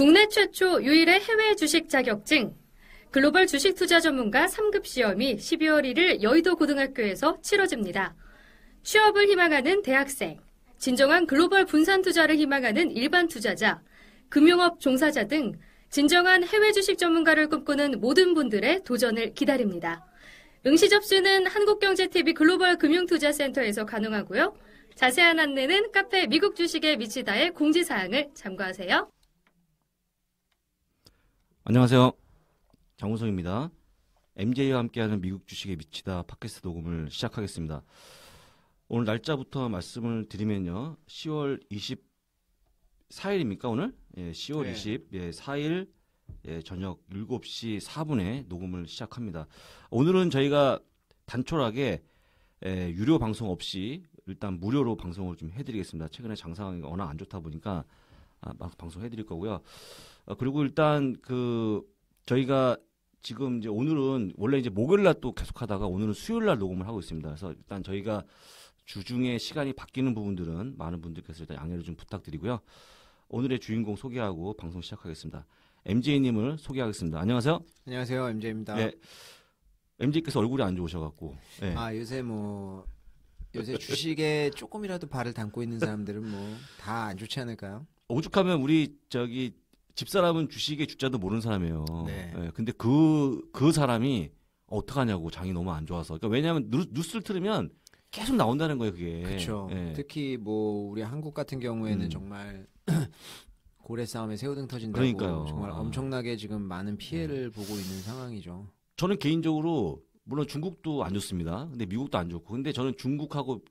국내 최초 유일의 해외 주식 자격증, 글로벌 주식 투자 전문가 3급 시험이 12월 1일 여의도 고등학교에서 치러집니다. 취업을 희망하는 대학생, 진정한 글로벌 분산 투자를 희망하는 일반 투자자, 금융업 종사자 등 진정한 해외 주식 전문가를 꿈꾸는 모든 분들의 도전을 기다립니다. 응시 접수는 한국경제TV 글로벌 금융투자센터에서 가능하고요. 자세한 안내는 카페 미국 주식에 미치다의 공지사항을 참고하세요. 안녕하세요. 장우성입니다. MJ와 함께하는 미국 주식에 미치다 팟캐스트 녹음을 시작하겠습니다. 오늘 날짜부터 말씀을 드리면요. 10월 24일입니까 오늘? 예, 10월 네. 24일 예, 예, 저녁 7시 4분에 녹음을 시작합니다. 오늘은 저희가 단촐하게 예, 유료 방송 없이 일단 무료로 방송을 좀 해드리겠습니다. 최근에 장사가 워낙 안 좋다 보니까 아, 방송해드릴 거고요. 어, 그리고 일단 그 저희가 지금 이제 오늘은 원래 이제 목요일 날 또 계속 하다가 오늘은 수요일 날 녹음을 하고 있습니다. 그래서 일단 저희가 주중에 시간이 바뀌는 부분들은 많은 분들께서 일단 양해를 좀 부탁드리고요. 오늘의 주인공 소개하고 방송 시작하겠습니다. MJ님을 소개하겠습니다. 안녕하세요. 안녕하세요, MJ입니다. 네. MJ께서 얼굴이 안 좋으셔갖고. 네. 아 요새 뭐 요새 주식에 조금이라도 발을 담고 있는 사람들은 뭐 다 안 좋지 않을까요? 오죽하면 우리 저기 집사람은 주식의 주자도 모르는 사람이에요. 네. 예, 근데 그, 그 사람이 어떡하냐고 장이 너무 안 좋아서. 그러니까 왜냐하면 뉴, 스를 틀으면 계속 나온다는 거예요, 그게. 그렇죠. 예. 특히 뭐 우리 한국 같은 경우에는 음. 정말 고래 싸움에 새우등 터진다고 그러니까요. 정말 아. 엄청나게 지금 많은 피해를 음. 보고 있는 상황이죠. 저는 개인적으로 물론 중국도 안 좋습니다. 근데 미국도 안 좋고. 근데 저는 중국하고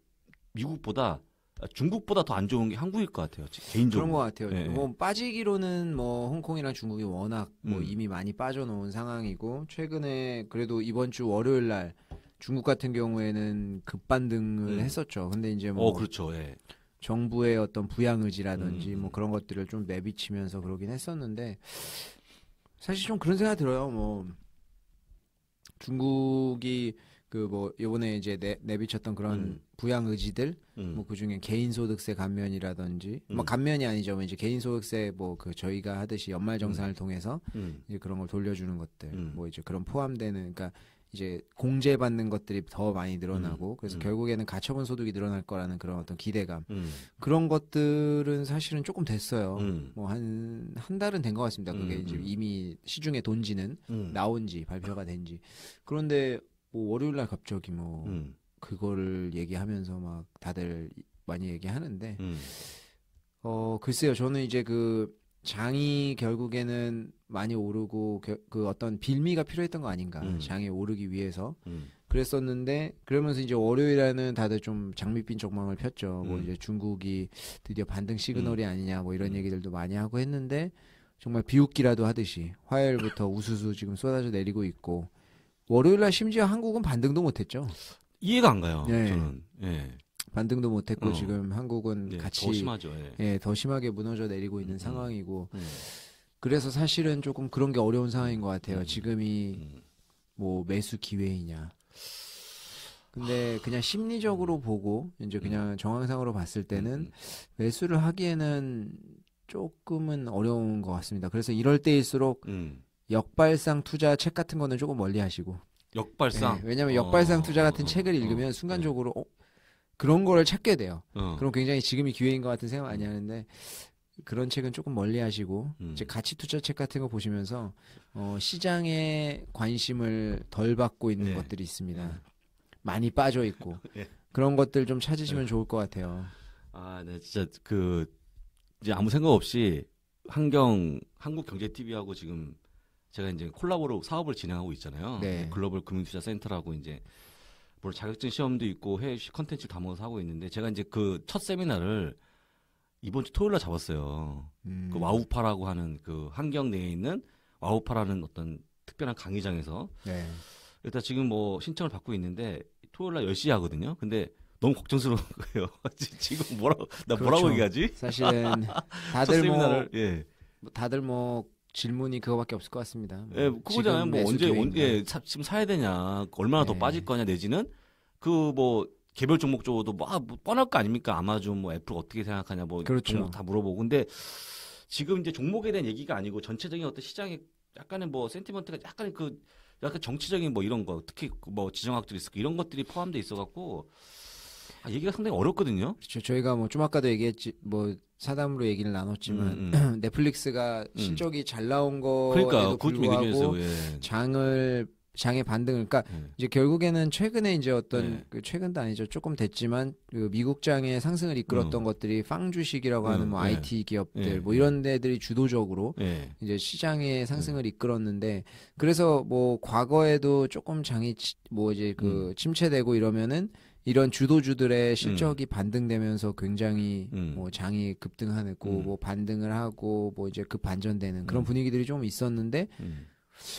미국보다 아, 중국보다 더 안 좋은 게 한국일 것 같아요. 개인적으로. 그런 것 같아요. 예, 예. 뭐 빠지기로는 뭐 홍콩이랑 중국이 워낙 뭐 음. 이미 많이 빠져놓은 상황이고 최근에 그래도 이번 주 월요일 날 중국 같은 경우에는 급반등을 음. 했었죠. 근데 이제 뭐 어, 그렇죠. 예. 정부의 어떤 부양 의지라든지 음, 음. 뭐 음. 그런 것들을 좀 내비치면서 그러긴 했었는데 사실 좀 그런 생각 들어요. 뭐 중국이 그뭐 요번에 이제 내, 내비쳤던 그런 음. 부양 의지들 음. 뭐그 중에 개인 소득세 감면이라든지 뭐 음. 뭐 감면이 아니죠. 뭐 이제 개인 소득세 뭐 그 저희가 하듯이 연말 음. 정산을 통해서 음. 이제 그런 걸 돌려주는 것들 음. 뭐 이제 그런 포함되는 그러니까 이제 공제받는 것들이 더 많이 늘어나고 그래서 음. 결국에는 가처분 소득이 늘어날 거라는 그런 어떤 기대감 음. 그런 것들은 사실은 조금 됐어요 음. 뭐한한 한 달은 된 것 같습니다 그게 이제 이미 시중에 돈지는 나온지 발표가 된지 그런데 뭐 월요일 날 갑자기 뭐 음. 그거를 얘기하면서 막 다들 많이 얘기하는데 음. 어 글쎄요 저는 이제 그 장이 결국에는 많이 오르고 겨, 그 어떤 빌미가 필요했던 거 아닌가 음. 장이 오르기 위해서 음. 그랬었는데 그러면서 이제 월요일에는 다들 좀 장밋빛 적망을 폈죠 뭐 음. 이제 중국이 드디어 반등 시그널이 음. 아니냐 뭐 이런 얘기들도 많이 하고 했는데 정말 비웃기라도 하듯이 화요일부터 우수수 지금 쏟아져 내리고 있고 월요일 날 심지어 한국은 반등도 못했죠. 이해가 안 가요. 네. 저는. 예. 반등도 못했고 어. 지금 한국은 예, 같이 더 심하죠. 예. 예. 더 심하게 무너져 내리고 있는 음. 음. 상황이고 음. 그래서 사실은 조금 그런 게 어려운 상황인 것 같아요. 음. 음. 지금이 음. 뭐 매수 기회이냐. 근데 그냥 심리적으로 보고 이제 그냥 정황상으로 봤을 때는 매수를 하기에는 조금은 어려운 것 같습니다. 그래서 이럴 때일수록 음. 역발상 투자 책 같은 거는 조금 멀리 하시고 역발상 네, 예, 왜냐하면 역발상 어, 투자 같은 아, 책을 어, 읽으면 어, 순간적으로 어, 그런 거를 찾게 돼요. 어. 그럼 굉장히 지금이 기회인 것 같은 생각 많이 음. 하는데 그런 책은 조금 멀리 하시고 음. 이제 가치 투자 책 같은 거 보시면서 어, 시장에 관심을 덜 받고 있는 네. 것들이 있습니다. 많이 빠져 있고 네. 그런 것들 좀 찾으시면 좋을 것 같아요. 아, 네, 진짜 그 이제 아무 생각 없이 환경 한국 경제 TV하고 지금 제가 이제 콜라보로 사업을 진행하고 있잖아요. 네. 글로벌 금융투자센터라고 이제 뭘 자격증 시험도 있고 해외 컨텐츠 다아서 하고 있는데 제가 이제 그 첫 세미나를 이번 주 토요일 날 잡았어요. 그 음. 그 와우파라고 하는 그 한경 내에 있는 와우파라는 어떤 특별한 강의장에서 네. 일단 지금 뭐 신청을 받고 있는데 토요일 날 10시 하거든요. 근데 너무 걱정스러운 거예요. 지금 뭐라고 나 그렇죠. 뭐라고 얘기하지? 사실은 다들 뭐 예. 다들 뭐 질문이 그거밖에 없을 것 같습니다. 뭐 예, 뭐 그거잖아요. 뭐 언제 언제 예, 지금 사야 되냐, 얼마나 더 네. 빠질 거냐 내지는 그 뭐 개별 종목 쪽도 뭐, 아, 뭐 뻔할 거 아닙니까? 아마존, 뭐 애플 어떻게 생각하냐, 뭐 그렇죠. 종목 다 물어보고 근데 지금 이제 종목에 대한 얘기가 아니고 전체적인 어떤 시장의 약간의 뭐 센티먼트가 약간 그 약간 정치적인 뭐 이런 거 특히 뭐 지정학적 리스크 이런 것들이 포함돼 있어갖고 아, 얘기가 상당히 어렵거든요. 그렇죠. 저희가 뭐좀 아까도 얘기했지 뭐 사담으로 얘기를 나눴지만 음, 음. 넷플릭스가 음. 실적이 잘 나온 거에도 그러니까, 불구하고 예. 장을 장의 반등을 그러니까 예. 이제 결국에는 최근에 이제 어떤 예. 그 최근도 아니죠 조금 됐지만 그 미국 장의 상승을 이끌었던 음. 것들이 팡 주식이라고 하는 음, 뭐 예. IT 기업들 예. 뭐 이런 데들이 주도적으로 예. 이제 시장의 예. 상승을 이끌었는데 그래서 뭐 과거에도 조금 장이 치, 뭐 이제 그 음. 침체되고 이러면은 이런 주도주들의 음. 실적이 음. 반등되면서 굉장히 음. 뭐 장이 급등하고 음. 뭐 반등을 하고 뭐 이제 급 반전되는 그런 음. 분위기들이 좀 있었는데 음.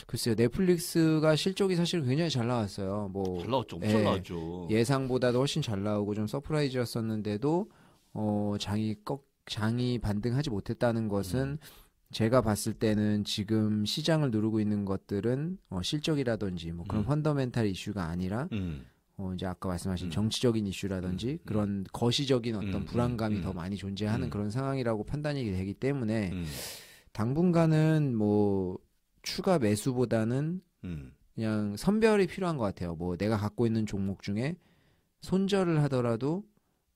글쎄요 넷플릭스가 실적이 사실 굉장히 잘 나왔어요. 뭐잘 나왔죠, 엄청 예, 나왔죠. 예상보다도 훨씬 잘 나오고 좀 서프라이즈였었는데도 어 장이 꺾 장이 반등하지 못했다는 것은 제가 봤을 때는 지금 시장을 누르고 있는 것들은 어, 실적이라든지 뭐 그런 펀더멘탈 이슈가 아니라 어 이제 아까 말씀하신 음. 정치적인 이슈라든지 음. 그런 거시적인 어떤 음, 음, 불안감이 음. 더 많이 존재하는 그런 상황이라고 판단이 되기 때문에 당분간은 뭐 추가 매수보다는 그냥 선별이 필요한 것 같아요. 뭐 내가 갖고 있는 종목 중에 손절을 하더라도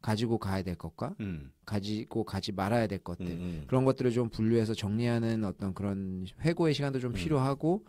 가지고 가야 될 것과 음. 가지고 가지 말아야 될 것들 음, 음. 그런 것들을 좀 분류해서 정리하는 어떤 그런 회고의 시간도 좀 필요하고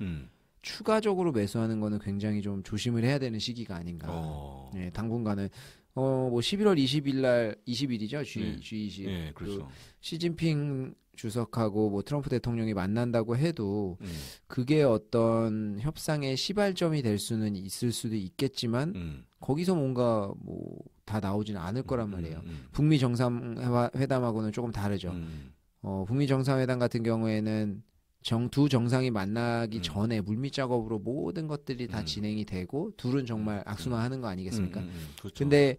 추가적으로 매수하는 거는 굉장히 좀 조심을 해야 되는 시기가 아닌가. 어. 예, 당분간은 어뭐 11월 20일 날 20일이죠. G 네. G20. 네, 그 그렇죠. 시진핑 주석하고 뭐 트럼프 대통령이 만난다고 해도 음. 그게 어떤 협상의 시발점이 될 수는 있을 수도 있겠지만 음. 거기서 뭔가 뭐다 나오지는 않을 거란 음, 말이에요. 음, 음, 북미 정상회담하고는 조금 다르죠. 음. 어 북미 정상회담 같은 경우에는 정, 두 정상이 만나기 음. 전에 물밑 작업으로 모든 것들이 다 음. 진행이 되고 둘은 음. 정말 음. 악수만 하는 거 아니겠습니까? 음, 그렇죠. 근데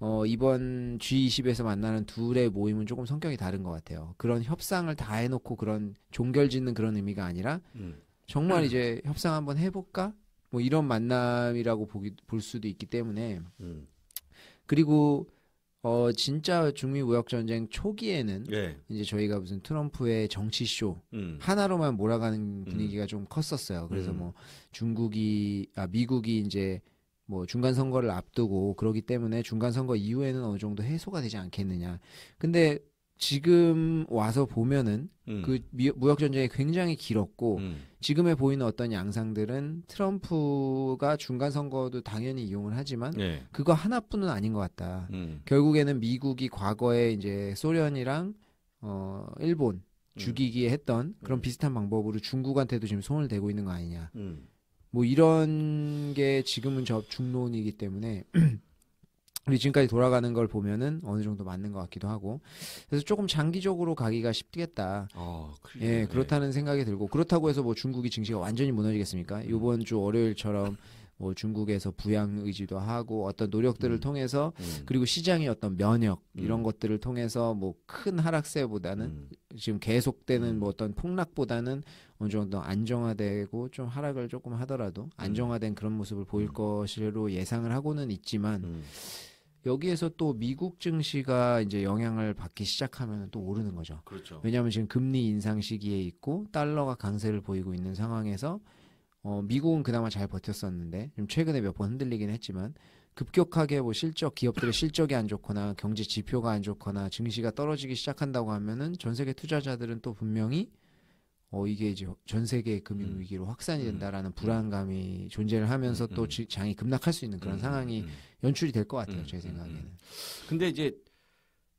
어, 이번 G20에서 만나는 둘의 모임은 조금 성격이 다른 것 같아요. 그런 협상을 다 해놓고 그런 종결 짓는 그런 의미가 아니라 정말 이제 협상 한번 해볼까? 뭐 이런 만남이라고 보기, 볼 수도 있기 때문에 그리고 어 진짜 중미 무역 전쟁 초기에는 예. 이제 저희가 무슨 트럼프의 정치 쇼 음. 하나로만 몰아가는 분위기가 음. 좀 컸었어요. 그래서 음. 뭐 중국이 아 미국이 이제 뭐 중간 선거를 앞두고 그러기 때문에 중간 선거 이후에는 어느 정도 해소가 되지 않겠느냐. 근데 지금 와서 보면은 음. 그 미, 무역 전쟁이 굉장히 길었고 음. 지금에 보이는 어떤 양상들은 트럼프가 중간 선거도 당연히 이용을 하지만 네. 그거 하나뿐은 아닌 것 같다. 음. 결국에는 미국이 과거에 이제 소련이랑 어 일본 음. 죽이기에 했던 그런 음. 비슷한 방법으로 중국한테도 지금 손을 대고 있는 거 아니냐. 음. 뭐 이런 게 지금은 저 중론이기 때문에 우리 지금까지 돌아가는 걸 보면은 어느 정도 맞는 것 같기도 하고 그래서 조금 장기적으로 가기가 쉽겠다. 어, 예, 그렇다는 생각이 들고 그렇다고 해서 뭐 중국이 증시가 완전히 무너지겠습니까? 음. 이번 주 월요일처럼 뭐 중국에서 부양 의지도 하고 어떤 노력들을 음. 통해서 음. 그리고 시장의 어떤 면역 이런 음. 것들을 통해서 뭐 큰 하락세보다는 음. 지금 계속되는 음. 뭐 어떤 폭락보다는 어느 정도 안정화되고 좀 하락을 조금 하더라도 안정화된 그런 모습을 보일 것으로 예상을 하고는 있지만 여기에서 또 미국 증시가 이제 영향을 받기 시작하면 또 오르는 거죠. 그렇죠. 왜냐하면 지금 금리 인상 시기에 있고 달러가 강세를 보이고 있는 상황에서 어, 미국은 그나마 잘 버텼었는데 좀 최근에 몇 번 흔들리긴 했지만 급격하게 뭐 실적 기업들의 실적이 안 좋거나 경제 지표가 안 좋거나 증시가 떨어지기 시작한다고 하면은 전 세계 투자자들은 또 분명히 어 이게 이제 전 세계 금융 음. 위기로 확산이 음. 된다라는 음. 불안감이 존재를 하면서 또 장이 급락할 수 있는 그런 상황이 연출이 될 것 같아요 제 생각에는. 근데 이제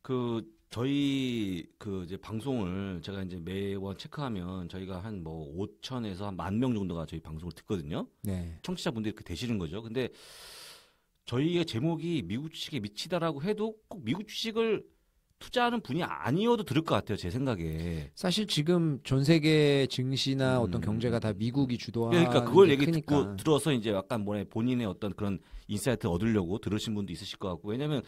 그 저희 그 이제 방송을 제가 이제 매번 체크하면 저희가 한 뭐 5천에서 한만명 정도가 저희 방송을 듣거든요. 네. 청취자분들이 이렇게 되시는 거죠. 근데 저희의 제목이 미국 주식에 미치다라고 해도 꼭 미국 주식을 투자하는 분이 아니어도 들을 것 같아요 제 생각에 사실 지금 전 세계 증시나 음. 어떤 경제가 다 미국이 주도하는 예, 그러니까 그걸 얘기 크니까. 듣고 들어서 이제 약간 뭐냐 본인의 어떤 그런 인사이트 얻으려고 들으신 분도 있으실 것 같고 왜냐면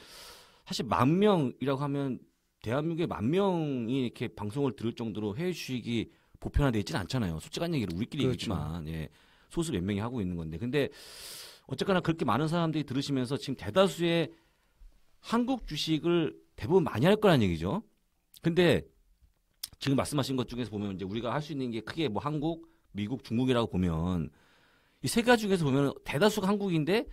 사실 만 명이라고 하면 대한민국에 만 명이 이렇게 방송을 들을 정도로 해외 주식이 보편화돼 있지는 않잖아요 솔직한 얘기를 우리끼리 그렇죠. 얘기지만 예 소수 몇 명이 하고 있는 건데 근데 어쨌거나 그렇게 많은 사람들이 들으시면서 지금 대다수의 한국 주식을 대부분 많이 할 거란 얘기죠. 근데 지금 말씀하신 것 중에서 보면 이제 우리가 할 수 있는 게 크게 뭐 한국, 미국, 중국이라고 보면 이 세 가지 중에서 보면 대다수가 한국인데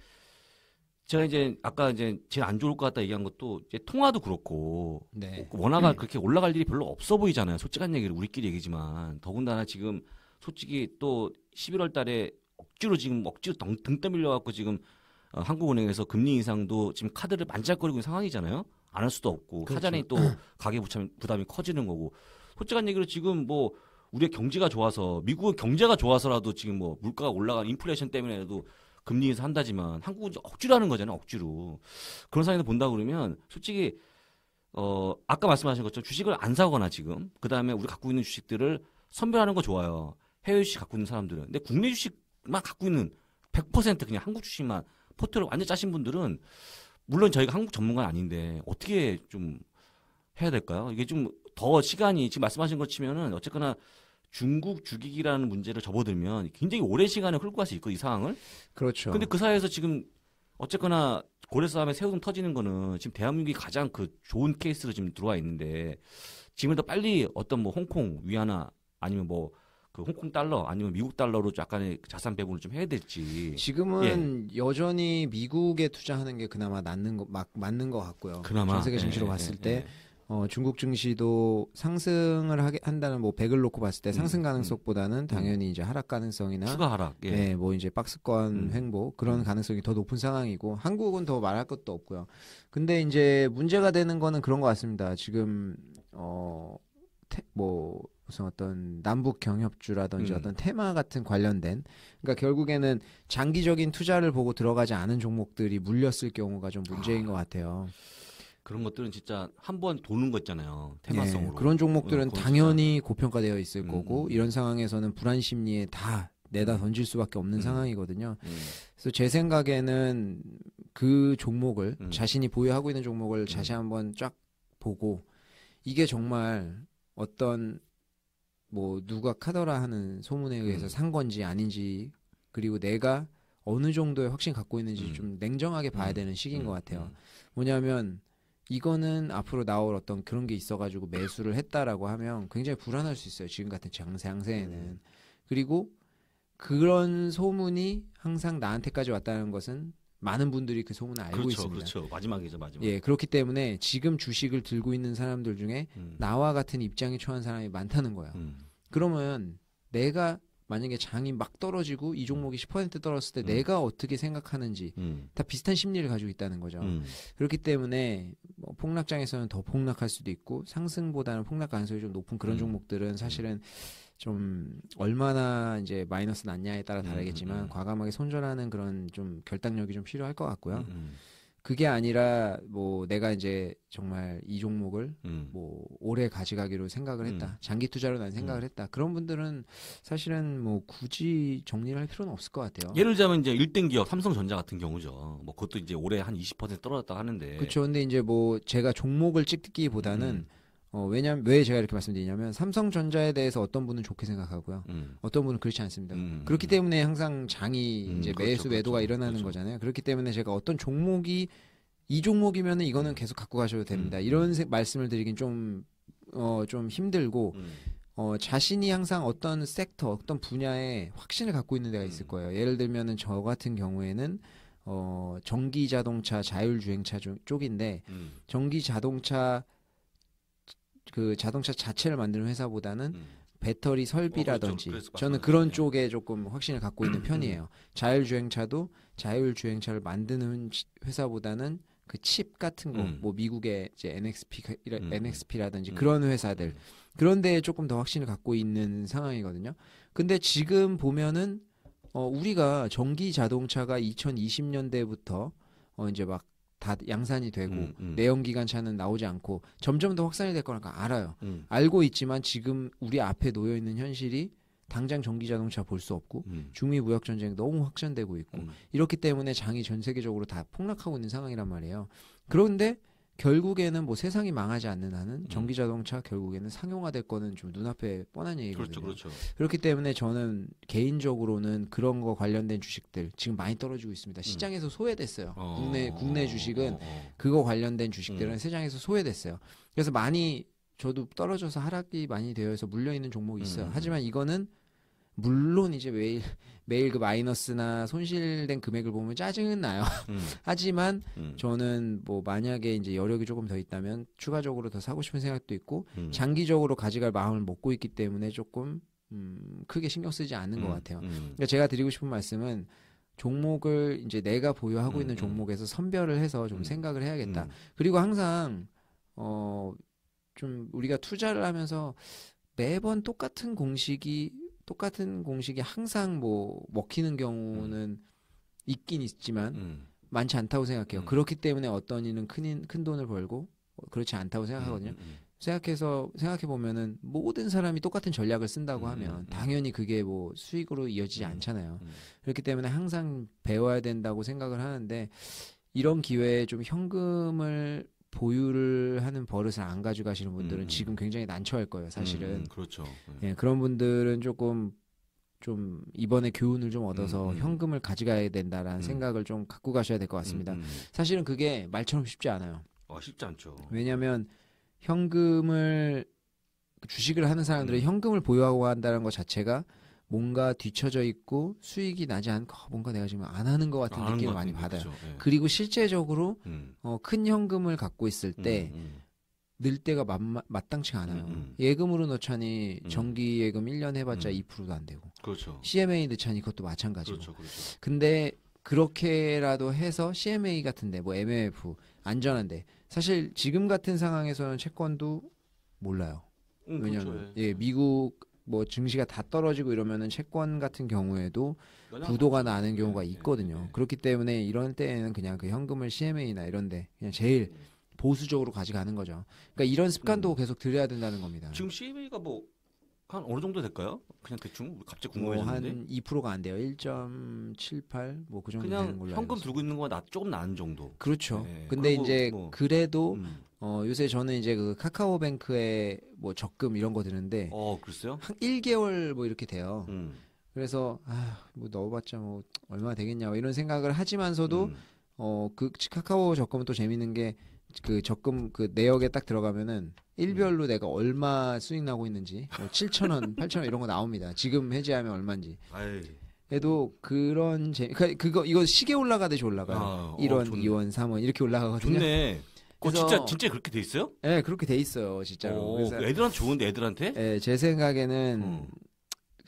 제가 이제 아까 이제 제일 안 좋을 것 같다 얘기한 것도 이제 통화도 그렇고 네. 원화가 네. 음. 그렇게 올라갈 일이 별로 없어 보이잖아요. 솔직한 얘기를 우리끼리 얘기지만 더군다나 지금 솔직히 또 11월 달에 억지로 지금 억지로 등, 등 떠밀려 갖고 지금 어, 한국은행에서 금리 인상도 지금 카드를 만질거리고 있는 상황이잖아요. 안할 수도 없고 그렇죠. 사전에 또 가계 부담, 이 커지는 거고 솔직한 얘기로 지금 뭐 우리의 경제가 좋아서 미국의 경제가 좋아서라도 지금 뭐 물가가 올라간 인플레이션 때문에라도 금리 에서 한다지만 한국은 억지로 하는 거잖아요 억지로 그런 상황에서 본다 그러면 솔직히 어 아까 말씀하신 것처럼 주식을 안 사거나 지금 그 다음에 우리 갖고 있는 주식들을 선별하는 거 좋아요 해외 주식 갖고 있는 사람들은 근데 국내 주식만 갖고 있는 100% 그냥 한국 주식만 포트를 완전 짜신 분들은 물론 저희가 한국 전문가는 아닌데 어떻게 좀 해야 될까요? 이게 좀 더 시간이 지금 말씀하신 것 치면은 어쨌거나 중국 주기기라는 문제를 접어들면 굉장히 오랜 시간을 흘고갈수 있고 이 상황을 그렇죠. 근데 그 사이에서 지금 어쨌거나 고래 싸움에 새우등 터지는 거는 지금 대한민국이 가장 그 좋은 케이스로 지금 들어와 있는데 지금이라 빨리 어떤 뭐 홍콩 위안화 아니면 뭐그 홍콩 달러 아니면 미국 달러로 약간의 자산 배분을 좀 해야 될지 지금은 예. 여전히 미국에 투자하는 게 그나마 낫는 거, 막 맞는 것 같고요. 그나마 전 세계 증시로 예, 예, 봤을 예, 때 예. 어, 중국 증시도 상승을 하게 한다는 뭐 백을 놓고 봤을 때 상승 음, 음. 가능성보다는 음, 당연히 이제 하락 가능성이나 추가 하락, 예, 네, 뭐 이제 박스권 음. 횡보 그런 음. 가능성이 더 높은 상황이고 한국은 더 말할 것도 없고요. 근데 이제 문제가 되는 거는 그런 것 같습니다. 지금 어, 뭐 무슨 어떤 남북 경협주라든지 음. 어떤 테마 같은 관련된 그러니까 결국에는 장기적인 투자를 보고 들어가지 않은 종목들이 물렸을 경우가 좀 문제인 아. 것 같아요. 그런 것들은 진짜 한 번 도는 거 있잖아요. 테마성으로. 예, 그런 종목들은 어, 당연히 고평가되어 있을 음. 거고 음. 이런 상황에서는 불안 심리에 다 내다 음. 던질 수밖에 없는 음. 상황이거든요. 음. 그래서 제 생각에는 그 종목을 음. 자신이 보유하고 있는 종목을 다시 한번 쫙 보고 이게 정말 어떤 뭐 누가 카더라 하는 소문에 의해서 음. 산 건지 아닌지 그리고 내가 어느 정도의 확신 갖고 있는지 음. 좀 냉정하게 봐야 음. 되는 시기인 음. 것 같아요. 음. 뭐냐면 이거는 앞으로 나올 어떤 그런 게 있어가지고 매수를 했다라고 하면 굉장히 불안할 수 있어요. 지금 같은 장세 항세에는 음. 그리고 그런 소문이 항상 나한테까지 왔다는 것은 많은 분들이 그 소문을 알고 그렇죠, 있습니다. 그렇죠. 마지막이죠, 마지막. 예, 그렇기 때문에 지금 주식을 들고 있는 사람들 중에 음. 나와 같은 입장에 처한 사람이 많다는 거예요. 음. 그러면 내가 만약에 장이 막 떨어지고 이 종목이 10% 음. 떨어졌을 때 음. 내가 어떻게 생각하는지 음. 다 비슷한 심리를 가지고 있다는 거죠. 음. 그렇기 때문에 뭐 폭락장에서는 더 폭락할 수도 있고 상승보다는 폭락 가능성이 좀 높은 그런 음. 종목들은 사실은 음. 좀 얼마나 이제 마이너스 났냐에 따라 다르겠지만 과감하게 손절하는 그런 좀 결단력이 좀 필요할 것 같고요. 그게 아니라 뭐 내가 이제 정말 이 종목을 음. 뭐 오래 가져가기로 생각을 했다. 음. 장기 투자로 난 생각을 음. 했다. 그런 분들은 사실은 뭐 굳이 정리를 할 필요는 없을 것 같아요. 예를 들자면 이제 일등 기업 삼성전자 같은 경우죠. 뭐 그것도 이제 올해 한 20% 떨어졌다 하는데. 그렇죠. 근데 이제 뭐 제가 종목을 찍기보다는 음. 어, 왜냐면 왜 제가 이렇게 말씀드리냐면 삼성전자에 대해서 어떤 분은 좋게 생각하고요. 음. 어떤 분은 그렇지 않습니다. 음. 음. 그렇기 때문에 항상 장이 음, 이제 그렇죠, 매수 그렇죠, 매도가 일어나는 그렇죠. 거잖아요. 그렇기 때문에 제가 어떤 종목이 이 종목이면 이거는 음. 계속 갖고 가셔도 됩니다. 이런 세, 말씀을 드리긴 좀 어좀 어, 힘들고 어, 자신이 항상 어떤 섹터 어떤 분야에 확신을 갖고 있는 데가 있을 거예요. 예를 들면저 같은 경우에는 어, 전기 자동차 자율주행차 쪽인데 전기 자동차 그 자동차 자체를 만드는 회사보다는 음. 배터리 설비라든지 어, 그렇죠. 저는 그런 네. 쪽에 조금 확신을 갖고 있는 음, 음. 편이에요. 자율주행차도 자율주행차를 만드는 회사보다는 그 칩 같은 거, 음. 뭐 미국의 이제 NXP, 음. 음. NXP라든지 음. 그런 회사들 그런 데에 조금 더 확신을 갖고 있는 상황이거든요. 근데 지금 보면은 어 우리가 전기 자동차가 2020년대부터 어 이제 막다 양산이 되고 음, 음. 내연 기관차는 나오지 않고 점점 더 확산이 될 거니까 알아요. 음. 알고 있지만 지금 우리 앞에 놓여 있는 현실이 당장 전기 자동차 볼 수 없고 음. 중미 무역 전쟁 너무 확산되고 있고 음. 이렇기 때문에 장이 전 세계적으로 다 폭락하고 있는 상황이란 말이에요. 그런데 결국에는 뭐 세상이 망하지 않는 한은 음. 전기 자동차 결국에는 상용화될 거는 좀 눈앞에 뻔한 얘기거든요. 그렇죠, 그렇죠. 그렇기 때문에 저는 개인적으로는 그런 거 관련된 주식들 지금 많이 떨어지고 있습니다. 음. 시장에서 소외됐어요. 어... 국내 국내 주식은 어, 어, 어. 그거 관련된 주식들은 시장에서 음. 소외됐어요. 그래서 많이 저도 떨어져서 하락이 많이 되어서 물려 있는 종목이 있어요. 하지만 이거는 물론 이제 매일 매일 그 마이너스나 손실된 금액을 보면 짜증은 나요. 음. 하지만 음. 저는 뭐 만약에 이제 여력이 조금 더 있다면 추가적으로 더 사고 싶은 생각도 있고 음. 장기적으로 가져갈 마음을 먹고 있기 때문에 조금 음, 크게 신경 쓰지 않는 것 음. 같아요. 음. 그러니까 제가 드리고 싶은 말씀은 종목을 이제 내가 보유하고 음, 있는 종목에서 선별을 해서 좀 생각을 해야겠다. 그리고 항상 어 좀 우리가 투자를 하면서 매번 똑같은 공식이 똑같은 공식이 항상 뭐 먹히는 경우는 음. 있긴 있지만 음. 많지 않다고 생각해요. 음. 그렇기 때문에 어떤 이는 큰, 큰 돈을 벌고 그렇지 않다고 생각하거든요. 음, 음, 음, 생각해서 생각해 보면은 모든 사람이 똑같은 전략을 쓴다고 하면 당연히 그게 뭐 수익으로 이어지지 않잖아요. 그렇기 때문에 항상 배워야 된다고 생각을 하는데 이런 기회에 좀 현금을 보유를 하는 버릇을 안 가져가시는 분들은 음. 지금 굉장히 난처할 거예요, 사실은. 음, 그렇죠. 예, 예 그런 분들은 조금 좀 이번에 교훈을 좀 얻어서 음, 음. 현금을 가져가야 된다라는 음. 생각을 좀 갖고 가셔야 될 것 같습니다. 음, 사실은 그게 말처럼 쉽지 않아요. 어, 쉽지 않죠. 왜냐하면 현금을 주식을 하는 사람들은 현금을 보유하고 한다는 것 자체가 뭔가 뒤쳐져 있고 수익이 나지 않고 어, 뭔가 내가 지금 안 하는 것 같은 느낌을 것 많이 받아요. 그렇죠. 네. 그리고 실제적으로 음. 어, 큰 현금을 갖고 있을 음, 때 음, 늘 때가 마, a t 치 않아요. 음, 예금으로 넣자니 음. 정기 예금 1년 해봤자 음. 2%도 안 되고. 그렇죠. CMA 넣자니 그것도 마찬가지고. 그렇죠, 그렇죠. 근데 그렇게라도 해서 CMA 같은데 뭐 MMF 안전한데 사실 지금 같은 상황에서는 채권도 몰라요. 음, 왜냐하면 그렇죠, 예. 예 미국 뭐 증시가 다 떨어지고 이러면은 채권 같은 경우에도 부도가 나는 경우가 네, 네, 있거든요. 네. 그렇기 때문에 이런 때에는 그냥 그 현금을 CMA나 이런데 그냥 제일 음. 보수적으로 가져가는 거죠. 그러니까 이런 습관도 음. 계속 들여야 된다는 겁니다. 지금 CMA가 뭐 한 어느 정도 될까요? 그냥 대충 갑자기 뭐 궁금해졌는데 뭐한 2%가 안 돼요. 1.78 뭐그 정도 되는 걸로 알고 현금 있어요. 들고 있는 거 나 조금 나은 정도. 그렇죠. 네. 근데 이제 뭐, 그래도 음. 어, 요새 저는 이제 그 카카오뱅크에 뭐 적금 이런 거 드는데 어, 글쎄요. 한 1개월 뭐 이렇게 돼요. 음. 그래서 아, 뭐 넣어봤자 뭐 얼마 되겠냐 뭐 이런 생각을 하지만서도 음. 어, 그 카카오 적금은 또 재밌는 게 그 적금 그 내역에 딱 들어가면은 일별로 음. 내가 얼마 수익 나고 있는지 뭐 7천 원, 8천 원 이런 거 나옵니다. 지금 해지하면 얼마인지. 아이. 해도 그런 재그니까 그거 이거 시계 올라가듯이 올라가요. 아, 1원, 어, 2원, 3원 이렇게 올라가거든요. 좋네. 어, 진짜 진짜 그렇게 돼 있어요? 네, 그렇게 돼 있어요, 진짜로. 오, 그래서 애들한 좋은데 애들한테? 네, 제 생각에는 음.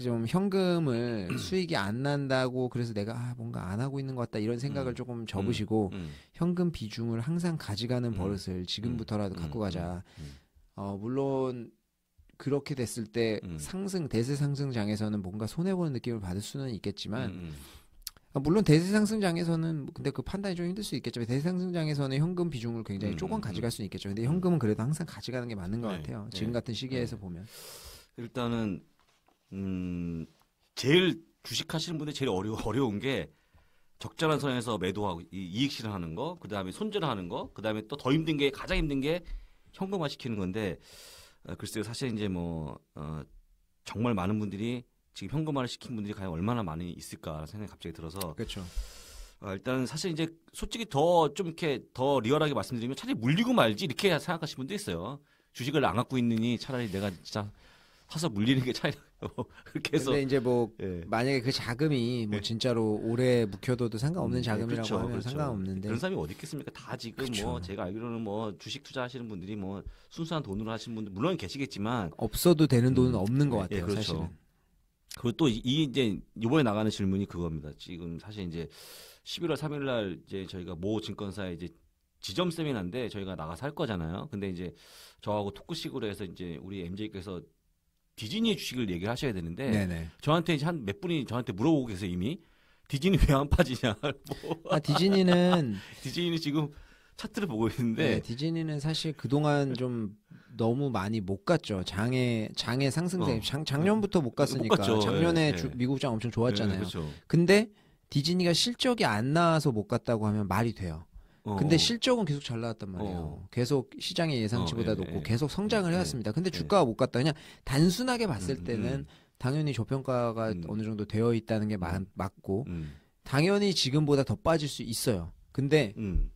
좀 현금을 수익이 안 난다고 그래서 내가 아, 뭔가 안 하고 있는 것 같다 이런 생각을 음. 조금 접으시고 음. 음. 현금 비중을 항상 가져가는 음. 버릇을 지금부터라도 음, 갖고 가자. 어, 물론 그렇게 됐을 때 상승 대세 상승장에서는 뭔가 손해 보는 느낌을 받을 수는 있겠지만. 아, 물론 대세 상승장에서는 뭐 근데 그 판단이 좀 힘들 수있겠죠 대세 상승장에서는 현금 비중을 굉장히 음, 조금 음, 음. 가져갈 수 있겠죠. 근데 현금은 그래도 항상 가져가는 게 맞는 것 네, 같아요. 네, 지금 네, 같은 시기에서 네. 보면 일단은 음 제일 주식 하시는 분들 제일 어려 어려운 게 적절한 선에서 매도하고 이익 실현하는 거, 그 다음에 손절하는 거, 그 다음에 또 더 힘든 게 가장 힘든 게 현금화 시키는 건데 아, 글쎄요 사실 이제 뭐 어, 정말 많은 분들이 지금 현금화를 시킨 분들이 과연 얼마나 많이 있을까 라는 생각이 갑자기 들어서 그렇죠. 아, 일단 사실 이제 솔직히 더 좀 이렇게 더 리얼하게 말씀드리면 차라리 물리고 말지 이렇게 생각하시는 분도 있어요. 주식을 안 갖고 있느니 차라리 내가 진짜 사서 물리는 게 차라리 그래서 이제 뭐 예. 만약에 그 자금이 뭐 예. 진짜로 오래 묵혀둬도 상관없는 음, 예, 자금이라고 네, 그렇죠, 하면 그렇죠. 상관없는데 그런 사람이 어디 있겠습니까? 다 지금 뭐 그렇죠. 뭐 제가 알기로는 뭐 주식 투자하시는 분들이 뭐 순수한 돈으로 하시는 분들 물론 계시겠지만 없어도 되는 돈은 음, 없는 것 예, 같아요. 예, 사실은. 그리고 또 이 이제 이번에 나가는 질문이 그겁니다. 지금 사실 이제 11월 3일 날 이제 저희가 모 증권사에 이제 지점 세미나인데 저희가 나가서 할 거잖아요. 근데 이제 저하고 토크식으로 해서 이제 우리 MJ께서 디즈니 주식을 얘기를 하셔야 되는데 네네. 저한테 이제 한 몇 분이 저한테 물어보고 계세요 이미 디즈니 왜 안 빠지냐. 뭐. 아 디즈니는 디즈니는 지금 차트를 보고 있는데 네, 디즈니는 사실 그동안 좀 너무 많이 못 갔죠. 장애 장애 상승세 어. 장, 작년부터 못 갔으니까 못 예. 작년에 예, 주, 미국장 엄청 예, 좋았잖아요. 그렇죠. 근데 디즈니가 실적이 안 나와서 못 갔다고 하면 말이 돼요. 어. 근데 실적은 계속 잘 나왔단 말이에요. 어. 계속 시장의 예상치보다 어, 예, 높고 예. 계속 성장을 예, 해왔습니다. 근데 주가가 못 갔다. 그냥 단순하게 봤을 음, 음, 때는 음. 당연히 저평가가 음. 어느 정도 되어 있다는 게 마, 음. 맞고 음. 당연히 지금보다 더 빠질 수 있어요. 근데 음.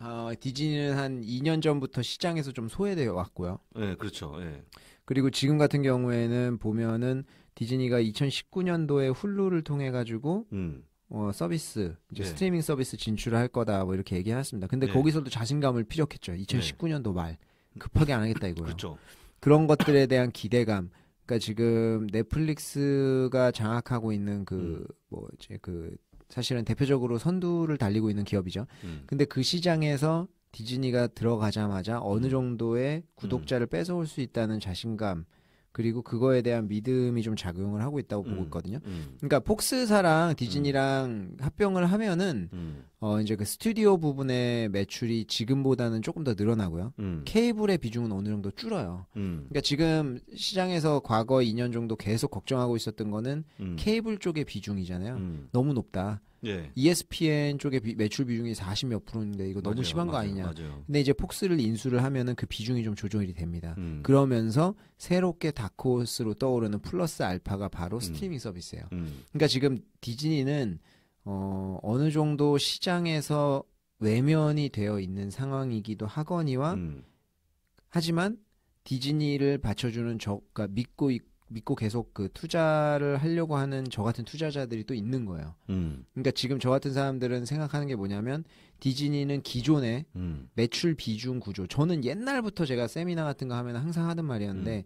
어, 디즈니는 한 2년 전부터 시장에서 좀 소외되어 왔고요. 네, 그렇죠. 네. 그리고 지금 같은 경우에는 보면은 디즈니가 2019년도에 훌루를 통해 가지고 음. 어, 서비스 이제 네. 스트리밍 서비스 진출을 할 거다 뭐 이렇게 얘기했습니다. 근데 네. 거기서도 자신감을 피력했죠. 2019년도 말 급하게 안 하겠다 이거예요. 그렇죠. 그런 것들에 대한 기대감. 그러니까 지금 넷플릭스가 장악하고 있는 그뭐 음. 뭐 이제 그 사실은 대표적으로 선두를 달리고 있는 기업이죠. 음. 근데 그 시장에서 디즈니가 들어가자마자 어느 음. 정도의 음. 구독자를 뺏어올 수 있다는 자신감 그리고 그거에 대한 믿음이 좀 작용을 하고 있다고 음, 보고 있거든요. 음. 그러니까 폭스사랑 디즈니랑 음. 합병을 하면은 음, 음. 어 이제 그 스튜디오 부분의 매출이 지금보다는 조금 더 늘어나고요. 음. 케이블의 비중은 어느 정도 줄어요. 그러니까 지금 시장에서 과거 2년 정도 계속 걱정하고 있었던 거는 케이블 쪽의 비중이잖아요. 너무 높다. 예. ESPN 쪽의 비, 매출 비중이 40몇 프로인데 이거 너무 맞아요, 심한 맞아요, 거 아니냐. 맞아요. 근데 이제 폭스를 인수를 하면은 그 비중이 좀 조정이 됩니다. 음. 그러면서 새롭게 다크호스로 떠오르는 플러스 알파가 바로 음. 스트리밍 음. 서비스예요. 음. 그러니까 지금 디즈니는 어, 어느 정도 시장에서 외면이 되어 있는 상황이기도 하거니와 음. 하지만 디즈니를 받쳐주는 저, 그러니까 믿고 있고 믿고 계속 그 투자를 하려고 하는 저 같은 투자자들이 또 있는 거예요. 음. 그러니까 지금 저 같은 사람들은 생각하는 게 뭐냐면 디즈니는 기존의 음. 매출 비중 구조. 저는 옛날부터 제가 세미나 같은 거 하면 항상 하던 말이었는데 음.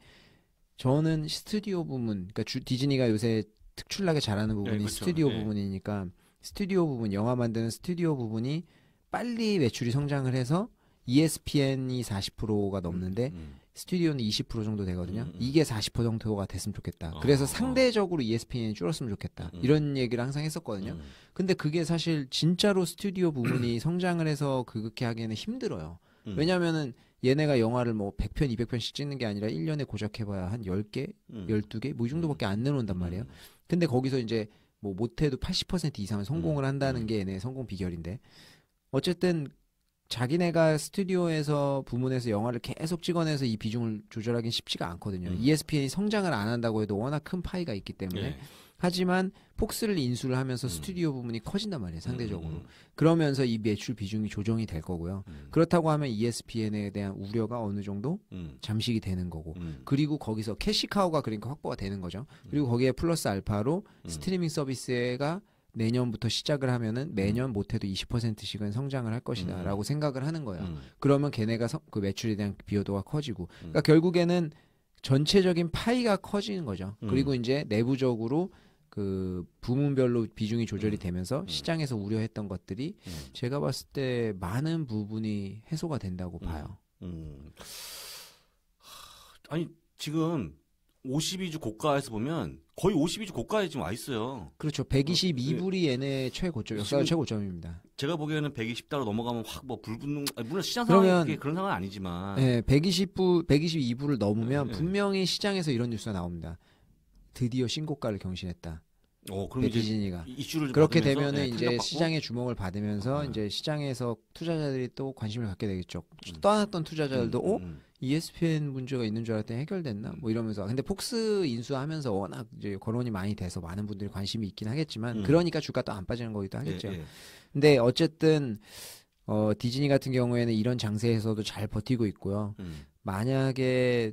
저는 스튜디오 부분 그러니까 주, 디즈니가 요새 특출나게 잘하는 부분이 네, 그렇죠. 스튜디오 네. 부분이니까 스튜디오 부분, 영화 만드는 스튜디오 부분이 빨리 매출이 성장을 해서 ESPN이 40%가 넘는데 음, 음. 스튜디오는 20% 정도 되거든요. 음. 음. 이게 40% 정도가 됐으면 좋겠다. 어. 그래서 아. 상대적으로 ESPN이 줄었으면 좋겠다. 음. 이런 얘기를 항상 했었거든요. 음. 근데 그게 사실 진짜로 스튜디오 부분이 성장을 해서 그렇게 하기에는 힘들어요. 음. 왜냐면은 얘네가 영화를 뭐 100편, 200편씩 찍는 게 아니라 1년에 고작 해봐야 한 10개, 음. 12개 뭐 이 정도밖에 안 내놓는단 음. 말이에요. 근데 거기서 이제 뭐 못해도 80% 이상은 성공을 한다는 게 얘네 성공 비결인데 어쨌든 자기네가 스튜디오에서 부문에서 영화를 계속 찍어내서 이 비중을 조절하기는 쉽지가 않거든요. 음. ESPN이 성장을 안 한다고 해도 워낙 큰 파이가 있기 때문에 네. 하지만 폭스를 인수를 하면서 음. 스튜디오 부분이 커진단 말이에요 상대적으로 음, 음, 음. 그러면서 이 매출 비중이 조정이 될 거고요 음. 그렇다고 하면 ESPN에 대한 우려가 어느 정도 음. 잠식이 되는 거고 그리고 거기서 캐시카우가 그러니까 확보가 되는 거죠 그리고 거기에 플러스 알파로 스트리밍 서비스가 내년부터 시작을 하면은 음. 매년 음. 못해도 20%씩은 성장을 할 것이다라고 음. 생각을 하는 거예요. 음. 그러면 걔네가 성, 그 매출에 대한 비효도가 커지고, 음. 그러니까 결국에는 전체적인 파이가 커지는 거죠. 음. 그리고 이제 내부적으로 그 부문별로 비중이 조절이 되면서 시장에서 우려했던 것들이 제가 봤을 때 많은 부분이 해소가 된다고 봐요. 아니 지금 52주 고가에서 보면 거의 52주 고가에 지금 와 있어요. 그렇죠. 122불이 얘네 최고점, 역사 최고점입니다. 제가 보기에는 120달러 넘어가면 확 뭐 불붙는, 물론 시장 상황이 그런 상황은 아니지만. 네, 120불, 122불을 넘으면 네, 분명히 시장에서 이런 뉴스가 나옵니다. 드디어 신고가를 경신했다. 어, 그럼 백기진이가 이슈를 그렇게 되면은 네, 이제 시장의 주목을 받으면서 아, 이제 시장에서 투자자들이 또 관심을 갖게 되겠죠. 음. 떠났던 투자자들도 음, 음, 어? 음. ESPN 문제가 있는 줄 알았더니 해결됐나? 뭐 이러면서. 근데 폭스 인수하면서 워낙 이제 거론이 많이 돼서 많은 분들이 관심이 있긴 하겠지만, 음. 그러니까 주가도 안 빠지는 거기도 예, 하겠죠. 예, 예. 근데 어쨌든, 어, 디즈니 같은 경우에는 이런 장세에서도 잘 버티고 있고요. 음. 만약에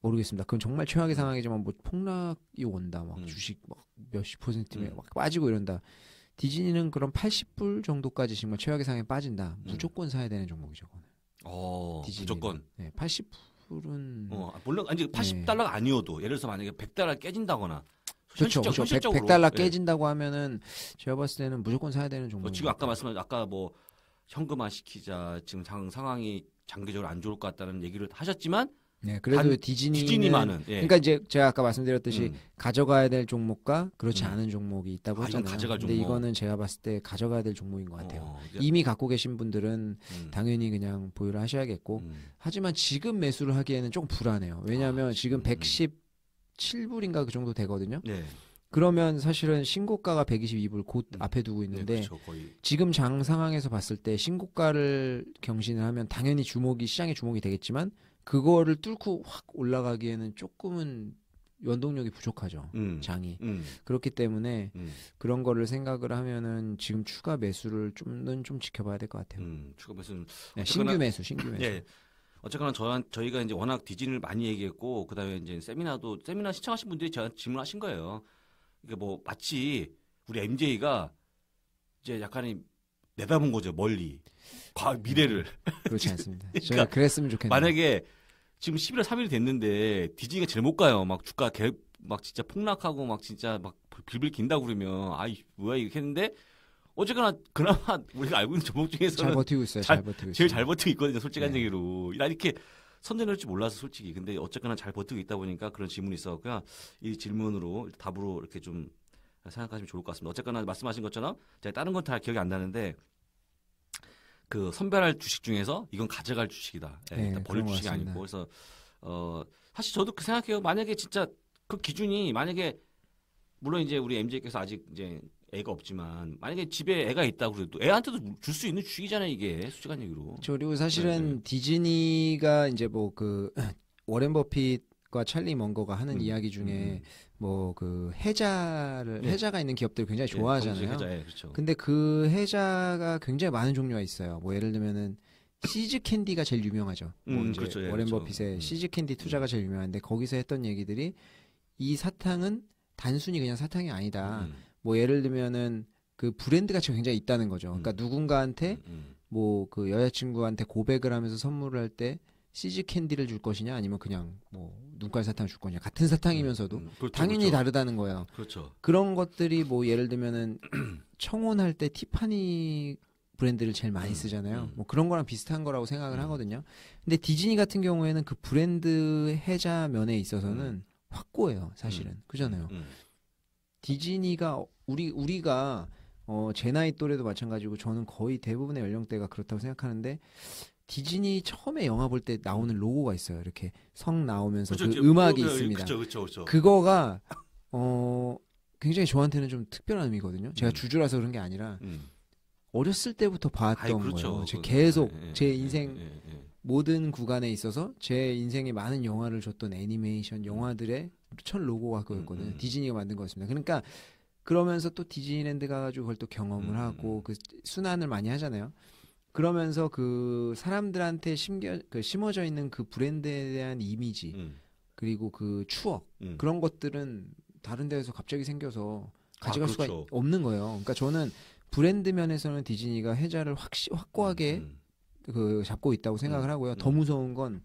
모르겠습니다. 그건 정말 최악의 음. 상황이지만 뭐 폭락이 온다. 막 음. 주식 막 몇십 퍼센트면 음. 막 빠지고 이런다. 디즈니는 그럼 80불 정도까지 정말 최악의 상황에 빠진다. 무조건 사야 되는 종목이죠. 그건. 어, 무조건. 네, 80%는 어, 물론 아니 80달러가 아니어도 예를 들어서 만약에 100달러 깨진다거나 그렇죠. 현실적, 그렇죠. 100, 100달러 예. 깨진다고 하면은 제가 봤을 때는 무조건 사야 되는 종목. 어, 지금 아까 말씀하신 아까 뭐 현금화 시키자 지금 상황이 장기적으로 안 좋을 것 같다는 얘기를 하셨지만 네, 그래도 디즈니 디즈니만은 예. 그러니까 이제 제가 아까 말씀드렸듯이 음. 가져가야 될 종목과 그렇지 음. 않은 종목이 있다고 아, 했잖아요. 가져갈 근데 종목. 이거는 제가 봤을 때 가져가야 될 종목인 것 같아요. 어, 이미 갖고 계신 분들은 음. 당연히 그냥 보유를 하셔야겠고 음. 하지만 지금 매수를 하기에는 조금 불안해요. 왜냐하면 아, 지금 117불인가 음, 음. 그 정도 되거든요. 네. 그러면 사실은 신고가가 122불 곧 앞에 두고 있는데 네, 그렇죠, 지금 장 상황에서 봤을 때 신고가를 경신을 하면 당연히 주목이 시장의 주목이 되겠지만 그거를 뚫고 확 올라가기에는 조금은 원동력이 부족하죠 음. 장이 음. 그렇기 때문에 음. 그런 거를 생각을 하면은 지금 추가 매수를 좀는 좀 지켜봐야 될 것 같아요. 음, 추가 매수는 네, 신규 매수 신규 매수. 예. 어쨌거나 저한 저희가 이제 워낙 디진을 많이 얘기했고 그다음에 이제 세미나도 세미나 신청하신 분들이 저한테 질문하신 거예요. 이게 뭐 마치 우리 MJ가 이제 약간의 내다본 거죠 멀리. 과 미래를 그렇지 않습니다. 그러니까 그랬으면 좋겠네요. 만약에 지금 11월 3일이 됐는데 디즈니가 제일 못 가요. 막 주가 개, 막 진짜 폭락하고 막 진짜 막 빌빌 긴다 그러면 아이 뭐야 이렇게 했는데 어쨌거나 그나마 우리가 알고 있는 종목 중에서잘 버티고 있어요. 잘, 잘 버티고 있어요. 잘 버티고 있거든요. 솔직한 네. 얘기로 난 이렇게 선전할 줄 몰라서 솔직히 근데 어쨌거나 잘 버티고 있다 보니까 그런 질문이 있었고요. 이 질문으로 답으로 이렇게 좀 생각하시면 좋을 것 같습니다. 어쨌거나 말씀하신 것처럼 제가 다른 건 다 기억이 안 나는데 그 선별할 주식 중에서 이건 가져갈 주식이다. 예, 네, 버릴 주식이 같습니다. 아니고 그래서 어 사실 저도 그 생각해요. 만약에 진짜 그 기준이 만약에 물론 이제 우리 MJ께서 아직 이제 애가 없지만 만약에 집에 애가 있다 그래도 애한테도 줄 수 있는 주식이잖아요 이게 수직한 얘기로. 그렇죠. 그리고 사실은 네, 네. 디즈니가 이제 뭐 그 워렌 버핏 과 찰리 먼거가 하는 음, 이야기 중에 음. 음. 뭐그 해자를 네. 해자가 있는 기업들 굉장히 예, 좋아하잖아요. 해자, 예, 그렇죠. 근데 그 해자가 굉장히 많은 종류가 있어요. 뭐 예를 들면은 시즈 캔디가 제일 유명하죠. 뭐 음, 그렇죠, 예, 워렌 그렇죠. 버핏의 음. 시즈 캔디 투자가 음. 제일 유명한데 거기서 했던 얘기들이 이 사탕은 단순히 그냥 사탕이 아니다. 뭐 예를 들면은 그 브랜드 가치가 굉장히 있다는 거죠. 그러니까 누군가한테 뭐 그 여자친구한테 고백을 하면서 선물을 할때 시즈 캔디를 줄 것이냐 아니면 그냥 뭐 눈깔 사탕 줄 거냐 같은 사탕이면서도 음, 음, 그렇죠, 당연히 그렇죠. 다르다는 거예요. 그렇죠. 그런 것들이 뭐 예를 들면은 청혼할 때 티파니 브랜드를 제일 많이 음, 쓰잖아요. 음, 뭐 그런 거랑 비슷한 거라고 생각을 음. 하거든요. 근데 디즈니 같은 경우에는 그 브랜드 해자 면에 있어서는 확고해요, 사실은. 그잖아요. 디즈니가 우리 우리가 어, 제 나이 또래도 마찬가지고 저는 거의 대부분의 연령대가 그렇다고 생각하는데 디즈니 처음에 영화 볼 때 나오는 로고가 있어요. 이렇게 성 나오면서 그쵸, 그 그쵸, 음악이 예, 그쵸, 있습니다. 그거가 어 굉장히 저한테는 좀 특별한 의미거든요. 제가 음. 주주라서 그런 게 아니라 음. 어렸을 때부터 봤던 아이, 그렇죠. 거예요. 제가 계속 예, 예 제 예, 인생 예, 예, 모든 구간에 있어서 제 인생에 많은 영화를 줬던 애니메이션 영화들의 첫 로고가 그거였거든요. 음, 음, 음. 디즈니가 만든 거였습니다. 그러니까 그러면서 또 디즈니랜드 가가지고 그걸 또 경험을 음, 하고 그 순환을 많이 하잖아요. 그러면서 그 사람들한테 심겨 그 심어져 있는 그 브랜드에 대한 이미지 음. 그리고 그 추억 음. 그런 것들은 다른 데에서 갑자기 생겨서 가져갈 아, 수가 그렇죠. 없는 거예요. 그러니까 저는 브랜드 면에서는 디즈니가 해자를 확 확고하게 음, 음. 그 잡고 있다고 생각을 음, 하고요. 음. 더 무서운 건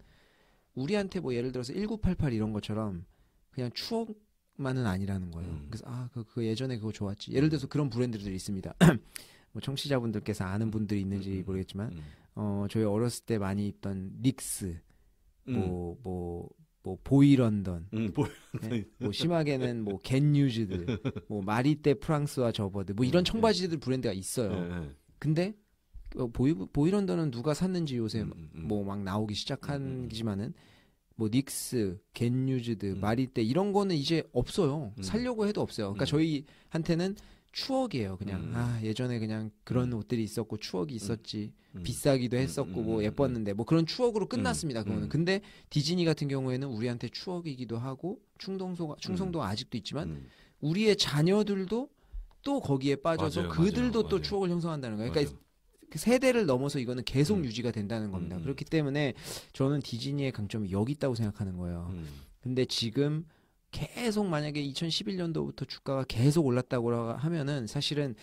우리한테 뭐 예를 들어서 1988 이런 것처럼 그냥 추억만은 아니라는 거예요. 그래서 아그 그 예전에 그거 좋았지. 예를 들어서 그런 브랜드들이 있습니다. 뭐 청취자분들께서 아는 분들이 있는지 음, 음, 음. 모르겠지만 어 저희 어렸을 때 많이 입던 닉스 뭐뭐 뭐, 뭐 보이런던, 음, 보 네? 뭐 심하게는 뭐 겐유즈들, 뭐 마리떼 프랑스와 저버드, 뭐 이런 청바지들 브랜드가 있어요. 네. 근데 어, 보이 보이런던은 누가 샀는지 요새 음, 음, 뭐막 나오기 시작한지만은 뭐 닉스, 겐유즈드, 마리떼 이런 거는 이제 없어요. 살려고 해도 없어요. 그러니까 저희한테는 추억이에요. 그냥 음. 아 예전에 그냥 그런 음. 옷들이 있었고 추억이 음. 있었지 음. 비싸기도 음, 했었고 뭐 예뻤는데 뭐 그런 추억으로 끝났습니다. 그거는 근데 디즈니 같은 경우에는 우리한테 추억이기도 하고 충동소 충성도 아직도 있지만 우리의 자녀들도 또 거기에 빠져서 맞아요, 그들도 맞아요, 또 맞아요. 추억을 형성한다는 거예요. 그러니까 그 세대를 넘어서 이거는 계속 음. 유지가 된다는 겁니다. 음. 그렇기 때문에 저는 디즈니의 강점이 여기 있다고 생각하는 거예요. 음. 근데 지금 계속 만약에 2011년도부터 주가가 계속 올랐다고 하면은 사실은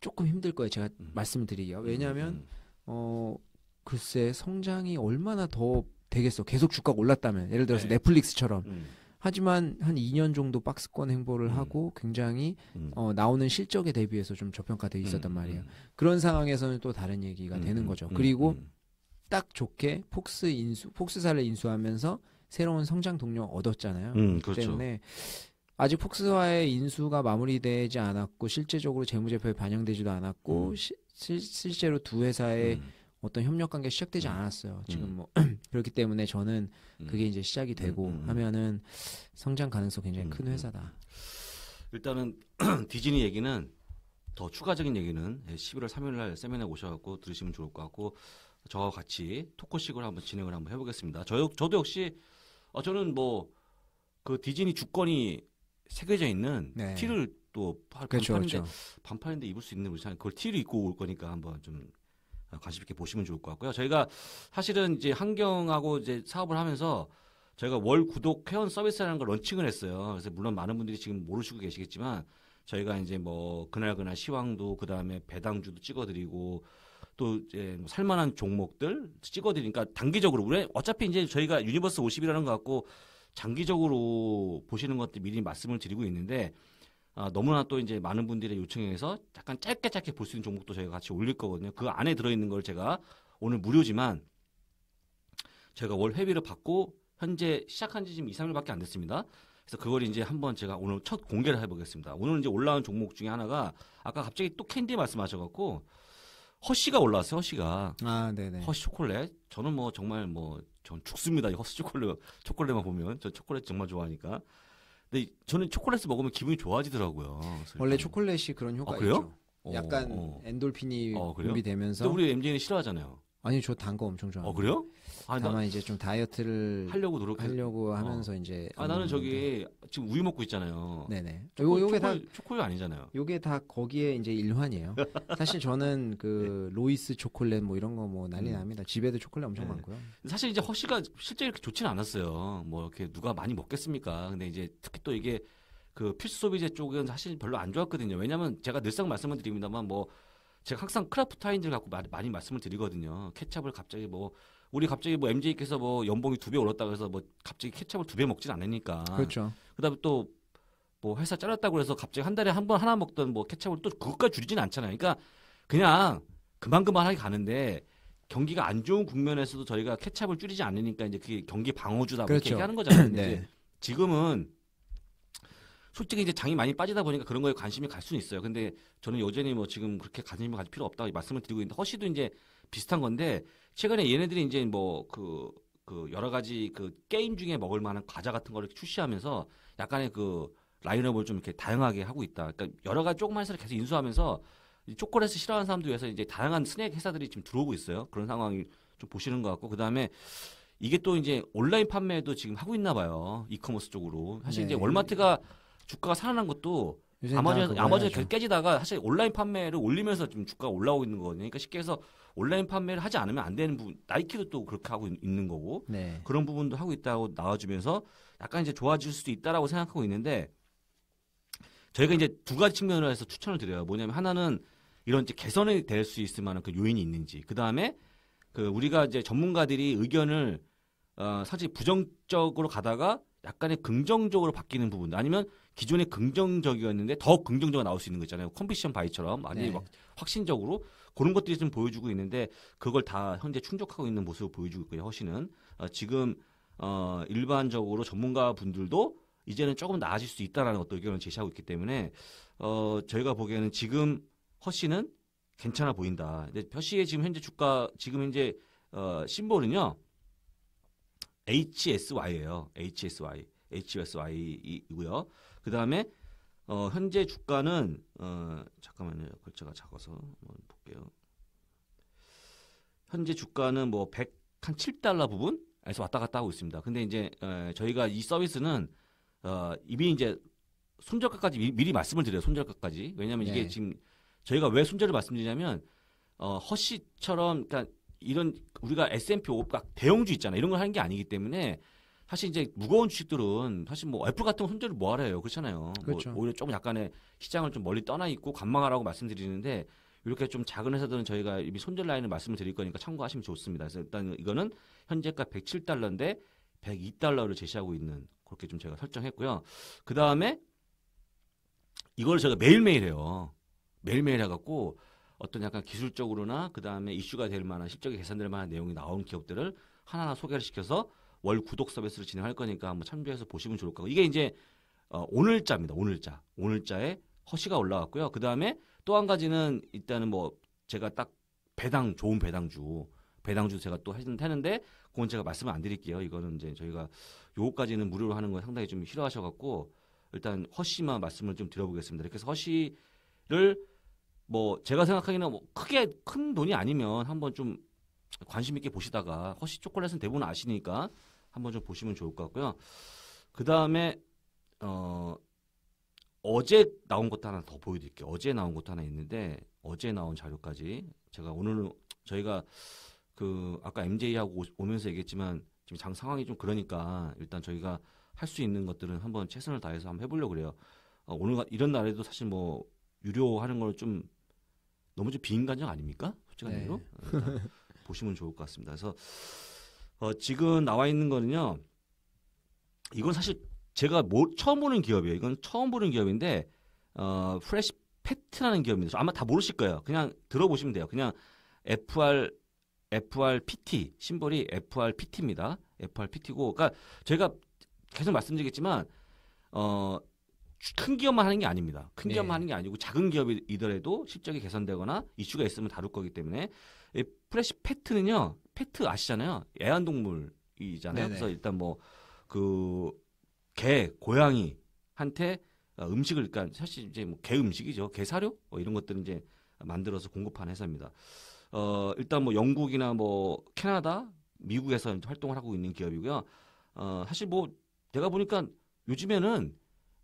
조금 힘들 거예요. 제가 음. 말씀드리기가. 음, 왜냐하면, 음. 어, 글쎄, 성장이 얼마나 더 되겠어. 계속 주가가 올랐다면. 예를 들어서 네. 넷플릭스처럼. 음. 하지만 한 2년 정도 박스권 행보를 음. 하고 굉장히 음. 어, 나오는 실적에 대비해서 좀저평가되어 있었단 말이에요. 그런 상황에서는 또 다른 얘기가 되는 거죠. 그리고 딱 좋게 폭스 인수, 폭스사를 인수하면서 새로운 성장 동력 얻었잖아요. 음, 그렇죠. 때문에 아직 폭스화의 인수가 마무리되지 않았고 실제적으로 재무제표에 반영되지도 않았고 음. 시, 실, 제로두 회사의 음. 어떤 협력 관계 시작되지 음. 않았어요. 지금 음. 뭐 그렇기 때문에 저는 음. 그게 이제 시작이 되고 하면은 성장 가능성 굉장히 큰 회사다. 일단은 디즈니 얘기는 더 추가적인 얘기는 11월 예, 3일 날 세미나에 오셔갖고 들으시면 좋을 것 같고 저와 같이 토크식으로 한번 진행을 한번 해보겠습니다. 저, 저도 역시 어, 저는 뭐 그 디즈니 주권이 새겨져 있는 네. 티를 또 그렇죠, 반팔인데 그렇죠. 반팔인데 입을 수 있는 의산 그걸 티를 입고 올 거니까 한번 좀 아, 관심 있게 보시면 좋을 것 같고요. 저희가 사실은 이제 환경하고 이제 사업을 하면서 저희가 월 구독 회원 서비스라는 걸 런칭을 했어요. 그래서 물론 많은 분들이 지금 모르시고 계시겠지만 저희가 이제 뭐 그날 그날 시황도 그 다음에 배당주도 찍어드리고 또 이제 뭐 살만한 종목들 찍어드리니까 단기적으로 우리 어차피 이제 저희가 유니버스 50이라는 것같고 장기적으로 보시는 것들 미리 말씀을 드리고 있는데 아, 너무나 또 이제 많은 분들의 요청에서 약간 짧게 짧게 볼 수 있는 종목도 저희가 같이 올릴 거거든요. 그 안에 들어있는 걸 제가 오늘 무료지만 제가 월 회비를 받고 현재 시작한 지 지금 2, 3일밖에 안 됐습니다. 그래서 그걸 이제 한번 제가 오늘 첫 공개를 해보겠습니다. 오늘 이제 올라온 종목 중에 하나가 아까 갑자기 또 캔디 말씀하셔갖고 허쉬가 올라왔어요. 허쉬가. 아, 네네. 허쉬 초콜릿. 저는 뭐 정말 뭐 전 죽습니다. 이 허쉬 초콜릿 초콜릿만 보면 저 초콜릿 정말 좋아하니까. 근데 저는 초콜릿을 먹으면 기분이 좋아지더라고요. 원래 초콜릿이 그런 효과가 아, 있죠. 약간 어, 어. 엔돌핀이 어, 그래요? 분비되면서. 근데 우리 MJ는 싫어하잖아요. 아니 저 단거 엄청 좋아해요. 어 그래요? 다만 나... 이제 좀 다이어트를 하려고 노력 하려고 어. 하면서 어. 이제 아 나는 저기 지금 우유 먹고 있잖아요. 네네. 초코, 요, 요게 초코다 초코유 아니잖아요. 요게 다 거기에 이제 일환이에요. 사실 저는 그 네. 로이스 초콜렛 뭐 이런 거 뭐 난리 음. 납니다. 집에도 초콜렛 엄청 네. 많고요. 사실 이제 허쉬가 실제 이렇게 좋지는 않았어요. 뭐 이렇게 누가 많이 먹겠습니까? 근데 이제 특히 또 이게 그 필수 소비재 쪽은 사실 별로 안 좋았거든요. 왜냐하면 제가 늘상 말씀을 드립니다만 뭐 제가 항상 크라프트하인즈를 갖고 많이 말씀을 드리거든요. 케찹을 갑자기 뭐 우리 갑자기 뭐 MJ께서 뭐 연봉이 두 배 올랐다 고해서뭐 갑자기 케찹을 두 배 먹진 않으니까. 그렇죠. 그다음에 또 뭐 회사 잘랐다고 해서 갑자기 한 달에 한 번 하나 먹던 뭐 케찹을 또 그것까지 줄이진 않잖아요. 그러니까 그냥 그만 그만하게 가는데 경기가 안 좋은 국면에서도 저희가 케찹을 줄이지 않으니까 이제 그게 경기 방어주다 뭐 그렇죠. 이렇게 하는 거잖아요. 네. 지금은 솔직히 이제 장이 많이 빠지다 보니까 그런 거에 관심이 갈 수는 있어요. 근데 저는 여전히 뭐 지금 그렇게 관심을 가질 필요 없다고 말씀을 드리고 있는데 허씨도 이제 비슷한 건데 최근에 얘네들이 이제 뭐 그 그 여러 가지 그 게임 중에 먹을 만한 과자 같은 거를 출시하면서 약간의 그 라인업을 좀 이렇게 다양하게 하고 있다. 그러니까 여러 가지 조그만 회사를 계속 인수하면서 초콜릿을 싫어하는 사람들 위해서 이제 다양한 스낵 회사들이 지금 들어오고 있어요. 그런 상황이 좀 보시는 것 같고 그 다음에 이게 또 이제 온라인 판매도 지금 하고 있나 봐요. 이커머스 쪽으로. 사실 네. 이제 월마트가 네. 주가가 살아난 것도 아마존 아마존이 깨지다가 사실 온라인 판매를 올리면서 지 주가가 올라오고 있는 거거든요. 그러니까 쉽게 해서 온라인 판매를 하지 않으면 안 되는 부분 나이키도 또 그렇게 하고 있는 거고 네. 그런 부분도 하고 있다고 나와주면서 약간 이제 좋아질 수도 있다라고 생각하고 있는데 저희가 이제 두 가지 측면에서 추천을 드려요. 뭐냐면 하나는 이런 이제 개선이 될 수 있을 만한 그 요인이 있는지 그 다음에 그 우리가 이제 전문가들이 의견을 어, 사실 부정적으로 가다가 약간의 긍정적으로 바뀌는 부분 아니면 기존에 긍정적이었는데 더 긍정적으로 나올 수 있는 거 있잖아요. 컴피션 바이처럼 아니 네. 막 확신적으로 그런 것들이 좀 보여주고 있는데 그걸 다 현재 충족하고 있는 모습을 보여주고 있고요. 허시는 어, 지금 어, 일반적으로 전문가 분들도 이제는 조금 나아질 수 있다라는 어떤 의견을 제시하고 있기 때문에 어, 저희가 보기에는 지금 허씨는 괜찮아 보인다. 근데 허시의 지금 현재 주가 지금 현재 어, 심볼은요 HSY예요. HSY HSY이고요. 그 다음에 어, 현재 주가는 어, 잠깐만요. 글자가 작아서 한번 볼게요. 현재 주가는 뭐 100, 한 7달러 부분에서 왔다 갔다 하고 있습니다. 근데 이제 에, 저희가 이 서비스는 어, 이미 이제 손절가까지 미, 리 말씀을 드려요. 손절가까지. 왜냐하면 이게 네. 지금 저희가 왜 손절을 말씀드리냐면 어, 허씨처럼 그러니까 이런 우리가 S&P 500 그러니까 대형주 있잖아 이런 걸 하는 게 아니기 때문에 사실 이제 무거운 주식들은 사실 뭐 애플 같은 손절을 뭐 하래요. 그렇잖아요. 그렇죠. 뭐 오히려 조금 약간의 시장을 좀 멀리 떠나 있고 관망하라고 말씀드리는데 이렇게 좀 작은 회사들은 저희가 이미 손절 라인을 말씀을 드릴 거니까 참고하시면 좋습니다. 그래서 일단 이거는 현재가 107달러인데 102달러를 제시하고 있는 그렇게 좀 제가 설정했고요. 그 다음에 이걸 제가 매일매일 해요. 매일매일 해갖고 어떤 약간 기술적으로나 그 다음에 이슈가 될 만한 실적이 계산될 만한 내용이 나온 기업들을 하나하나 소개를 시켜서 월 구독 서비스를 진행할 거니까 한번 참조해서 보시면 좋을 거고 이게 이제 어, 오늘자입니다. 오늘자 오늘자에 허시가 올라왔고요. 그 다음에 또 한 가지는 일단은 뭐 제가 딱 배당 좋은 배당주 배당주 제가 또 하는데 그건 제가 말씀을 안 드릴게요. 이거는 이제 저희가 요거까지는 무료로 하는 건 상당히 좀 싫어하셔갖고 일단 허시만 말씀을 좀 드려보겠습니다. 그래서허시를뭐 제가 생각하기에는 뭐 크게 큰 돈이 아니면 한번 좀 관심 있게 보시다가 허시 초콜릿은 대부분 아시니까 한번 좀 보시면 좋을 것 같고요. 그 다음에 어, 어제 나온 것도 하나 더 보여드릴게요. 어제 나온 것도 하나 있는데 어제 나온 자료까지 제가 오늘은 저희가 그 아까 MJ하고 오면서 얘기했지만 지금 장 상황이 좀 그러니까 일단 저희가 할 수 있는 것들은 한번 최선을 다해서 한번 해보려고 그래요. 어, 오늘 이런 날에도 사실 뭐 유료하는 걸 좀 너무 좀 비인간적 아닙니까? 솔직한 네. 얘기로 어, 보시면 좋을 것 같습니다. 그래서 어, 지금 나와 있는 거는요. 이건 사실 제가 뭐, 처음 보는 기업이에요. 이건 처음 보는 기업인데 어, 프레시 페트라는 기업입니다. 아마 다 모르실 거예요. 그냥 들어보시면 돼요. 그냥 FR FRPT 심벌이 FRPT입니다. FRPT고 그러니까 제가 계속 말씀드리겠지만 어, 큰 기업만 하는 게 아닙니다. 큰 기업만 네. 하는 게 아니고 작은 기업이더라도 실적이 개선되거나 이슈가 있으면 다룰 거기 때문에 프레시 페트는요, 페트 아시잖아요. 애완동물이잖아요. 네네. 그래서 일단 뭐, 그, 개, 고양이한테 어, 음식을, 그러니까 사실 이제 뭐개 음식이죠. 개 사료? 뭐 이런 것들을 이제 만들어서 공급하는 회사입니다. 어, 일단 뭐 영국이나 뭐 캐나다, 미국에서 활동을 하고 있는 기업이고요. 어, 사실 뭐제가 보니까 요즘에는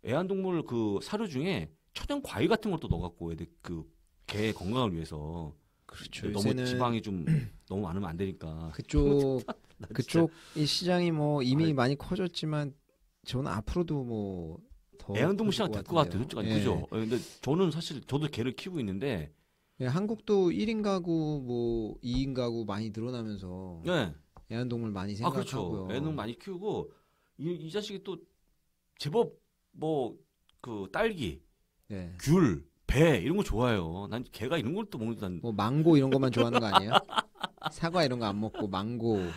애완동물 그 사료 중에 천연 과일 같은 것도 넣어갖고 애들 그 개 건강을 위해서 그렇죠. 너무 지방이 좀 너무 많으면 안 되니까. 그쪽 그쪽 이 시장이 뭐 이미 아, 많이 커졌지만 저는 앞으로도 뭐더 애완동물 시장 될 것 같아요. 솔직히 예. 그죠. 예, 근데 저는 사실 저도 개를 키우고 있는데 예, 한국도 1인 가구 뭐 2인 가구 많이 늘어나면서 예. 애완동물 많이 생각하고요. 아, 그렇죠. 애완동물 많이 키우고 이, 이 자식이 또 제법 뭐 그 딸기, 예. 귤배 이런 거 좋아해요. 난 개가 이런 걸또 먹는 난뭐 망고 이런 것만 좋아하는 거 아니에요? 사과 이런 거 안 먹고 망고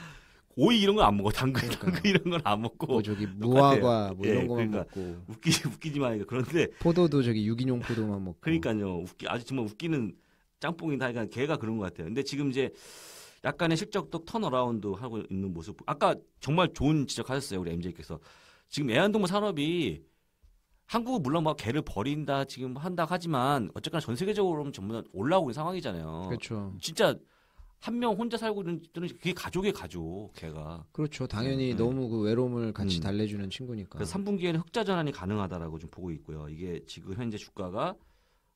오이 이런 거 안 먹어. 당근 그니까 당근 이런 건안 먹고 뭐 저기 무화과 뭐 예, 이런 예, 거만 그러니까 먹고 웃기 웃기지만 그런데 포도도 저기 유기농 포도만 먹고 그러니까요. 웃기 아주 정말 웃기는 짬뽕이다. 그러니까 개가 그런 것 같아요. 근데 지금 이제 약간의 실적도 턴어라운드 하고 있는 모습. 아까 정말 좋은 지적하셨어요. 우리 MJ께서. 지금 애완동물 산업이 한국은 물론 막 뭐 개를 버린다 지금 한다 하지만 어쨌거나 전 세계적으로 전부 다 올라오는 상황이잖아요. 그렇죠. 진짜 한 명 혼자 살고 있는 그게 가족의 가족 개가. 그렇죠. 네, 당연히 음, 너무 그 외로움을 같이 음. 달래주는 친구니까. 그래서 3분기에는 흑자 전환이 가능하다라고 좀 보고 있고요. 이게 지금 현재 주가가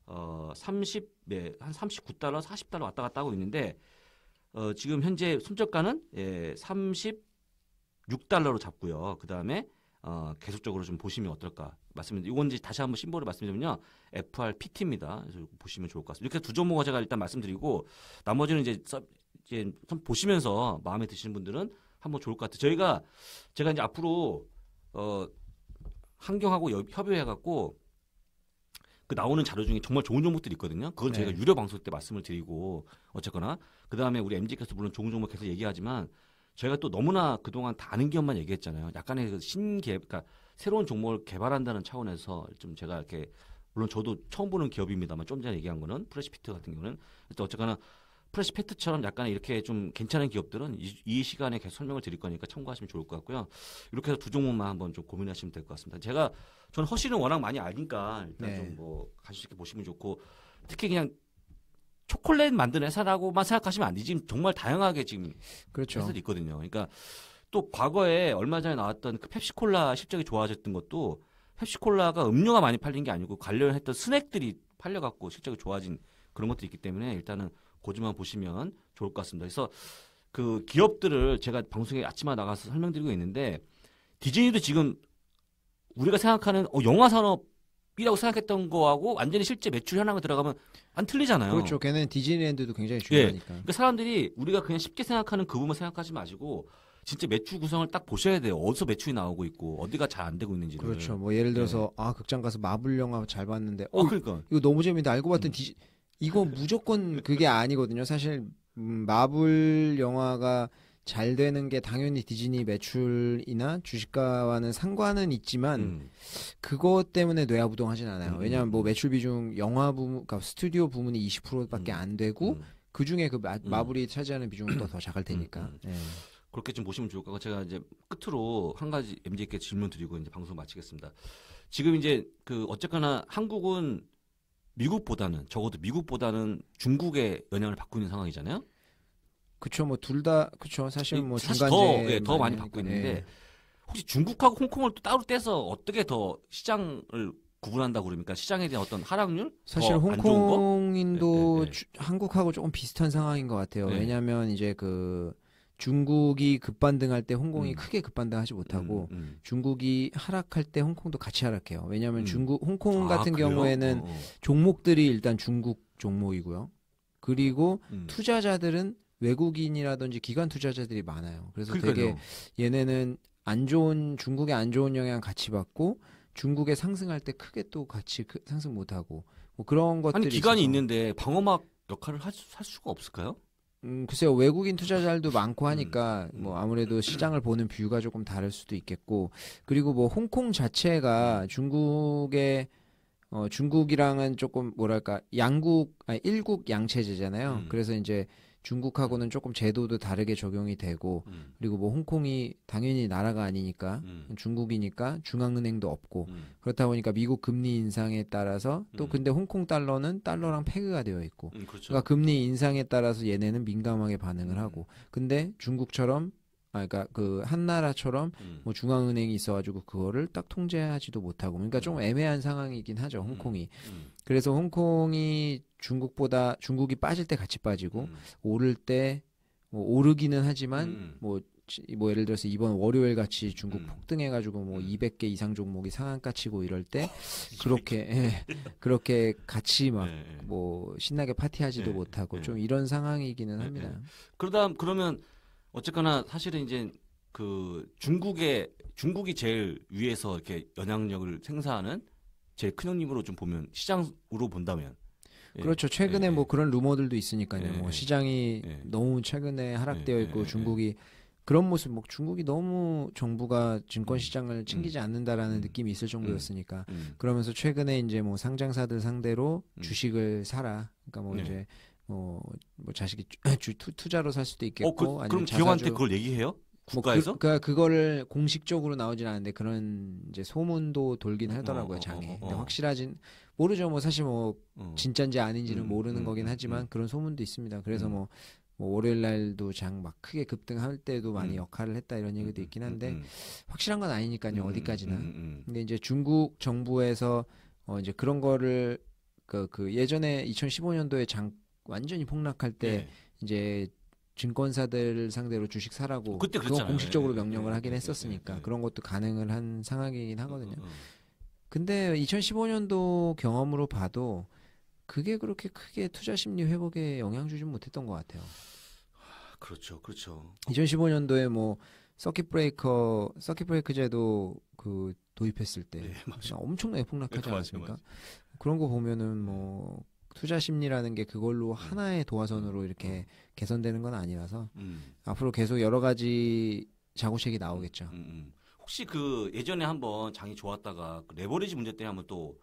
어 30, 네, 한 39달러, 40달러 왔다 갔다 하고 있는데 어 지금 현재 손절가는 예, 36달러로 잡고요. 그 다음에 어, 계속적으로 좀 보시면 어떨까 맞습니다. 이건 이제 다시 한번 심볼을 말씀드리면요. FRPT입니다. 그래서 보시면 좋을 것 같습니다. 이렇게 두 종목을 제가 일단 말씀드리고 나머지는 이제, 서, 이제 좀 보시면서 마음에 드시는 분들은 한번 좋을 것 같아요. 저희가 제가 이제 앞으로 어, 환경하고 협의해갖고 그 나오는 자료 중에 정말 좋은 종목들이 있거든요. 그건 네. 저희가 유료 방송 때 말씀을 드리고 어쨌거나 그 다음에 우리 MG께서 물론 좋은 종목 계속 얘기하지만 저희가 또 너무나 그동안 다른 기업만 얘기했잖아요. 약간의 그 신개, 그러니까 새로운 종목을 개발한다는 차원에서 좀 제가 이렇게 물론 저도 처음 보는 기업입니다만 좀 전에 얘기한 거는 프레시피트 같은 경우는 어쨌거나 프레시패트처럼 약간 이렇게 좀 괜찮은 기업들은 이, 이, 시간에 계속 설명을 드릴 거니까 참고하시면 좋을 것 같고요. 이렇게 해서 두 종목만 한번 좀 고민하시면 될 것 같습니다. 제가 저는 허시는 워낙 많이 아니까 일단 네. 좀뭐 관심 있게 보시면 좋고 특히 그냥 초콜릿 만드는 회사라고만 생각하시면 안 돼. 지금 정말 다양하게 지금 그렇죠. 회사들이 있거든요. 그러니까 또 과거에 얼마 전에 나왔던 그 펩시콜라 실적이 좋아졌던 것도 펩시콜라가 음료가 많이 팔린 게 아니고 관련했던 스낵들이 팔려갖고 실적이 좋아진 그런 것도 있기 때문에 일단은 고지만 보시면 좋을 것 같습니다. 그래서 그 기업들을 제가 방송에 아침마다 나가서 설명드리고 있는데 디즈니도 지금 우리가 생각하는 어, 영화 산업 이라고 생각했던 거하고 완전히 실제 매출 현황을 들어가면 안 틀리잖아요. 그렇죠. 걔는 디즈니랜드도 굉장히 예. 중요하니까. 예. 그러니까 사람들이 우리가 그냥 쉽게 생각하는 그 부분 생각하지 마시고 진짜 매출 구성을 딱 보셔야 돼요. 어디서 매출이 나오고 있고 어디가 잘 안 되고 있는지 그렇죠. 뭐 예를 들어서 예. 아 극장 가서 마블 영화 잘 봤는데 어 아, 그러니까 이거 너무 재밌는데 알고 봤더니 음. 디지 이거 무조건 그게 아니거든요. 사실 음, 마블 영화가 잘 되는 게 당연히 디즈니 매출이나 주식가와는 상관은 있지만 음. 그것 때문에 뇌아부동하진 않아요. 음. 왜냐하면 뭐 매출 비중 영화 부문, 그러니까 스튜디오 부문이 20%밖에 음. 안 되고 음. 그 중에 그 마, 음. 블이 차지하는 비중은 또더 작을 테니까. 네. 그렇게 좀 보시면 좋을 것 같고 제가 이제 끝으로 한 가지 MJ께 질문 드리고 이제 방송 마치겠습니다. 지금 이제 그 어쨌거나 한국은 미국보다는 적어도 미국보다는 중국의 영향을 받고 있는 상황이잖아요. 그쵸 뭐둘 다 그쵸 사실 뭐 사실 중간에 더, 예, 뭐 더 많이 받고 네. 있는데 혹시 중국하고 홍콩을 또 따로 떼서 어떻게 더 시장을 구분한다고 그러니까 시장에 대한 어떤 하락률? 사실 홍콩인도 네, 네, 네. 주, 한국하고 조금 비슷한 상황인 것 같아요. 네. 왜냐하면 이제 그 중국이 급반등할 때 홍콩이 음. 크게 급반등하지 못하고 음, 음. 중국이 하락할 때 홍콩도 같이 하락해요. 왜냐하면 음. 중국 홍콩 아, 같은 아, 경우에는 어. 종목들이 일단 중국 종목이고요. 그리고 음. 투자자들은 외국인이라든지 기관 투자자들이 많아요. 그래서 그러니까요. 되게 얘네는 안 좋은 중국의 안 좋은 영향 같이 받고 중국에 상승할 때 크게 또 같이 그 상승 못 하고 뭐 그런 것들이 아니 기관이 있어는데 방어막 역할을 할, 할 수가 없을까요? 음, 글쎄요 외국인 투자자들도 많고 음. 하니까 음, 뭐 아무래도 시장을 보는 뷰가 조금 다를 수도 있겠고 그리고 뭐 홍콩 자체가 음. 중국의 어, 중국이랑은 조금 뭐랄까 양국 아 일국 양체제잖아요. 음. 그래서 이제 중국하고는 조금 제도도 다르게 적용이 되고 음. 그리고 뭐 홍콩이 당연히 나라가 아니니까 음. 중국이니까 중앙은행도 없고 음. 그렇다 보니까 미국 금리 인상에 따라서 또 음. 근데 홍콩 달러는 달러랑 패그가 되어 있고 음, 그렇죠. 그러니까 금리 인상에 따라서 얘네는 민감하게 반응을 음. 하고 근데 중국처럼 아, 그니까그 한 나라처럼 뭐 중앙은행이 있어가지고 그거를 딱 통제하지도 못하고 그러니까 좀 애매한 상황이긴 하죠 홍콩이 그래서 홍콩이 중국보다 중국이 빠질 때 같이 빠지고 음. 오를 때 뭐 오르기는 하지만 뭐뭐 음. 뭐 예를 들어서 이번 월요일 같이 중국 음. 폭등해가지고 뭐 200개 음. 이상 종목이 상한가 치고 이럴 때 어, 그렇게 예, 그렇게 같이 막뭐 예, 예. 신나게 파티하지도 예, 못하고 좀 이런 상황이기는 합니다. 그러다 그러면 어쨌거나 사실은 이제 그 중국의 중국이 제일 위에서 이렇게 영향력을 행사하는 제일 큰 형님으로 좀 보면 시장으로 본다면 예. 그렇죠. 최근에 예, 뭐 예. 그런 루머들도 있으니까요. 뭐 시장이 너무 최근에 하락되어 있고 중국이 그런 모습 뭐 중국이 너무 정부가 증권 음. 시장을 음. 챙기지 않는다라는 음. 느낌이 있을 정도였으니까 음. 음. 그러면서 최근에 이제 뭐 상장사들 상대로 음. 주식을 사라 그러니까 뭐 네. 이제 뭐, 뭐 자식이 주, 투, 자로살 수도 있겠고 어, 그, 아니면 럼 기업한테 그걸 얘기해요? 국가에서? 뭐 그, 그 그거를 공식적으로 나오진 않는데 그런 이제 소문도 돌긴 어, 어, 하더라고요 어, 장에 어, 어, 어, 확실하진 모르죠. 뭐 사실 뭐 음. 진짜인지 아닌지는 음, 모르는 음, 거긴 음, 하지만 음. 그런 소문도 있습니다. 그래서 음. 뭐, 뭐 월요일 날도 장 막 크게 급등할 때도 많이 역할을 했다 이런 얘기도 있긴 한데 확실한 건 아니니까요. 어디까지나. 근데 이제 중국 정부에서 어 이제 그런 거를 그, 그 예전에 2015년도에 장 완전히 폭락할 때 네. 이제 증권사들 상대로 주식 사라고 그때 그건 공식적으로 예, 예, 명령을 예, 하긴 했었으니까 그런 것도 가능을 한 상황이긴 하거든요. 근데 2015년도 경험으로 봐도 그게 그렇게 크게 투자 심리 회복에 영향 주진 못했던 것 같아요. 그렇죠, 그렇죠. 2015년도에 뭐 서킷 브레이커, 서킷 브레이크 제도 그 도입했을 때 네, 엄청나게 폭락하지 네, 않습니까 그런 거 보면은 뭐 투자 심리라는 게 그걸로 음. 하나의 도화선으로 음, 이렇게 음. 개선되는 건 아니라서 음. 앞으로 계속 여러 가지 자구책이 나오겠죠. 음, 음. 혹시 그 예전에 한번 장이 좋았다가 그 레버리지 문제 때문에 한번 또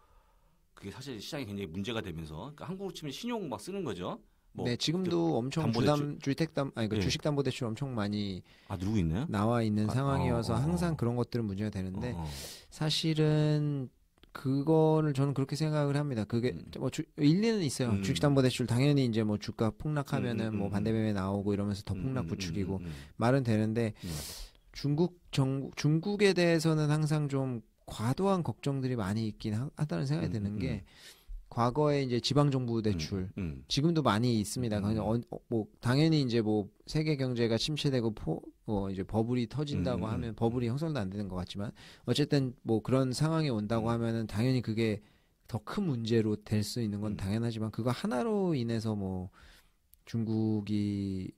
그게 사실 시장이 굉장히 문제가 되면서 그러니까 한국으로 치면 신용 막 쓰는 거죠. 뭐 네, 지금도 엄청 주담 주택담 아니 그 네. 주식 담보 대출 엄청 많이 아누르 있나요? 나와 있는 아, 상황이어서 어, 어, 항상 그런 것들은 문제가 되는데 어, 어. 사실은 그거를 저는 그렇게 생각을 합니다. 그게 음. 뭐 주, 일리는 있어요. 음. 주식담보대출 당연히 이제 뭐 주가 음, 음, 폭락하면은 음, 뭐 반대매매 나오고 이러면서 더 폭락 부추기고 말은 되는데 중국 정 중국에 대해서는 항상 좀 과도한 걱정들이 많이 있긴 하, 다는 생각이 음, 드는 음, 게 음. 과거에 이제 지방 정부 음, 대출 음, 지금도 많이 있습니다. 음. 어, 뭐 당연히 이제 뭐 세계 경제가 침체되고 포, 뭐 이제 버블이 터진다고 하면 버블이 형성도 안 되는 것 같지만 어쨌든 뭐 그런 상황이 온다고 하면은 당연히 그게 더 큰 문제로 될 수 있는 건 당연하지만 그거 하나로 인해서 뭐 중국이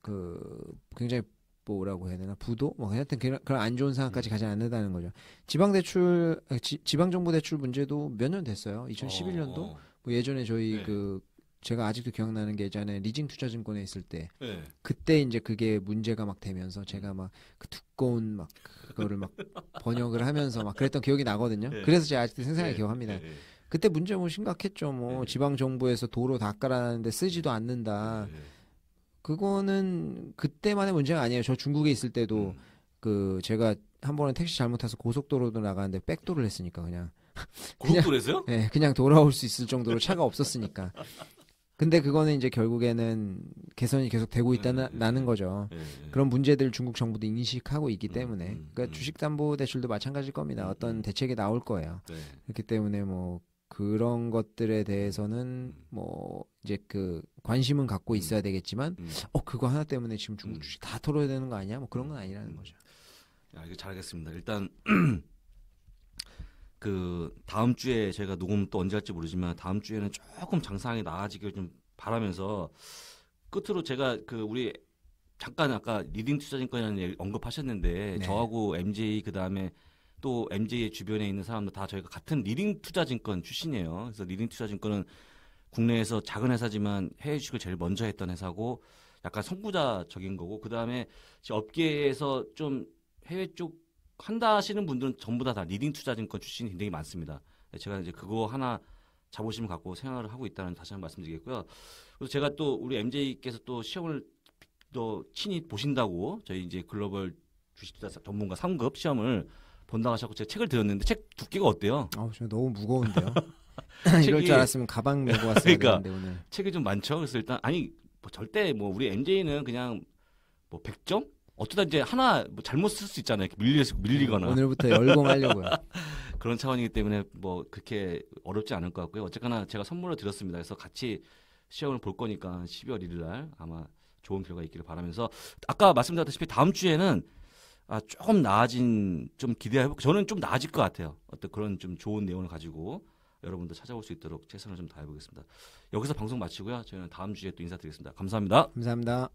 그 굉장히 부도라고 뭐 해야 되나 부도 뭐 하여튼 그런, 안 좋은 상황까지 음. 가지 않는다는 거죠. 지방 대출 아, 지, 방 정부 대출 문제도 몇 년 됐어요. 2011년도 어. 뭐 예전에 저희 네. 그 제가 아직도 기억나는 게 예전에 리징 투자증권에 있을 때 네. 그때 이제 그게 문제가 막 되면서 제가 막그 두꺼운 막 그거를 막 번역을 하면서 막 그랬던 기억이 나거든요. 네. 그래서 제가 아직도 생생하게 네. 기억합니다. 네. 그때 문제 뭐 심각했죠. 뭐 네. 지방 정부에서 도로 다 깔아놨는데 쓰지도 않는다. 그거는 그때만의 문제가 아니에요. 저 중국에 있을 때도 음. 그 제가 한 번은 택시 잘못 타서 고속도로도 나가는데 백도를 했으니까 그냥 고속도로에서요? 네, 그냥 돌아올 수 있을 정도로 차가 없었으니까. 근데 그거는 이제 결국에는 개선이 계속 되고 음, 있다는 네, 거죠. 네, 그런 문제들 중국 정부도 인식하고 있기 때문에 음, 그러니까 주식담보대출도 마찬가지일 겁니다. 어떤 대책이 나올 거예요. 네. 그렇기 때문에 뭐 그런 것들에 대해서는 음. 뭐 이제 그 관심은 갖고 음. 있어야 되겠지만 음. 어 그거 하나 때문에 지금 중국 주식 다 털어야 되는 거 아니야? 뭐 그런 건 아니라는 거죠. 야, 아, 이거 잘하겠습니다. 일단 그 다음 주에 제가 녹음 또 언제 할지 모르지만 다음 주에는 조금 장상이 나아지길 좀 바라면서 끝으로 제가 그 우리 잠깐 아까 리딩 투자증권이라는 언급하셨는데 네. 저하고 MJ 그 다음에 또 MJ 주변에 있는 사람들 다 저희가 같은 리딩 투자증권 출신이에요. 그래서 리딩 투자증권은 국내에서 작은 회사지만 해외 주식을 제일 먼저 했던 회사고 약간 선구자적인 거고 그 다음에 업계에서 좀 해외 쪽 한다 하시는 분들은 전부 다 다 리딩 투자증권 출신이 굉장히 많습니다. 네, 제가 이제 그거 하나 자부심을 갖고 생활을 하고 있다는 다시 한번 말씀드리겠고요. 그래서 제가 또 우리 MJ께서 또 시험을 또 친히 보신다고 저희 이제 글로벌 주식투자 전문가 3급 시험을 본다고 하셨고 제가 책을 드렸는데 책 두께가 어때요? 아, 우저 너무 무거운데요. 이럴 줄 알았으면 가방 메고 왔어야 그러니까 오늘. 책이 좀 많죠. 그래서 일단 아니 뭐 절대 뭐 우리 MJ는 그냥 뭐 100점? 어쩌다 이제 하나 뭐 잘못 쓸 수 있잖아요. 밀리, 밀리거나. 음, 오늘부터 열공하려고요. 그런 차원이기 때문에 뭐 그렇게 어렵지 않을 것 같고요. 어쨌거나 제가 선물을 드렸습니다. 그래서 같이 시험을 볼 거니까 12월 1일 날 아마 좋은 결과 있기를 바라면서 아까 말씀드렸다시피 다음 주에는 아, 조금 나아진 좀 기대해 볼고 저는 좀 나아질 것 같아요. 어떤 그런 좀 좋은 내용을 가지고 여러분도 찾아볼수 있도록 최선을 좀 다해 보겠습니다. 여기서 방송 마치고요. 저희는 다음 주에 또 인사드리겠습니다. 감사합니다. 감사합니다.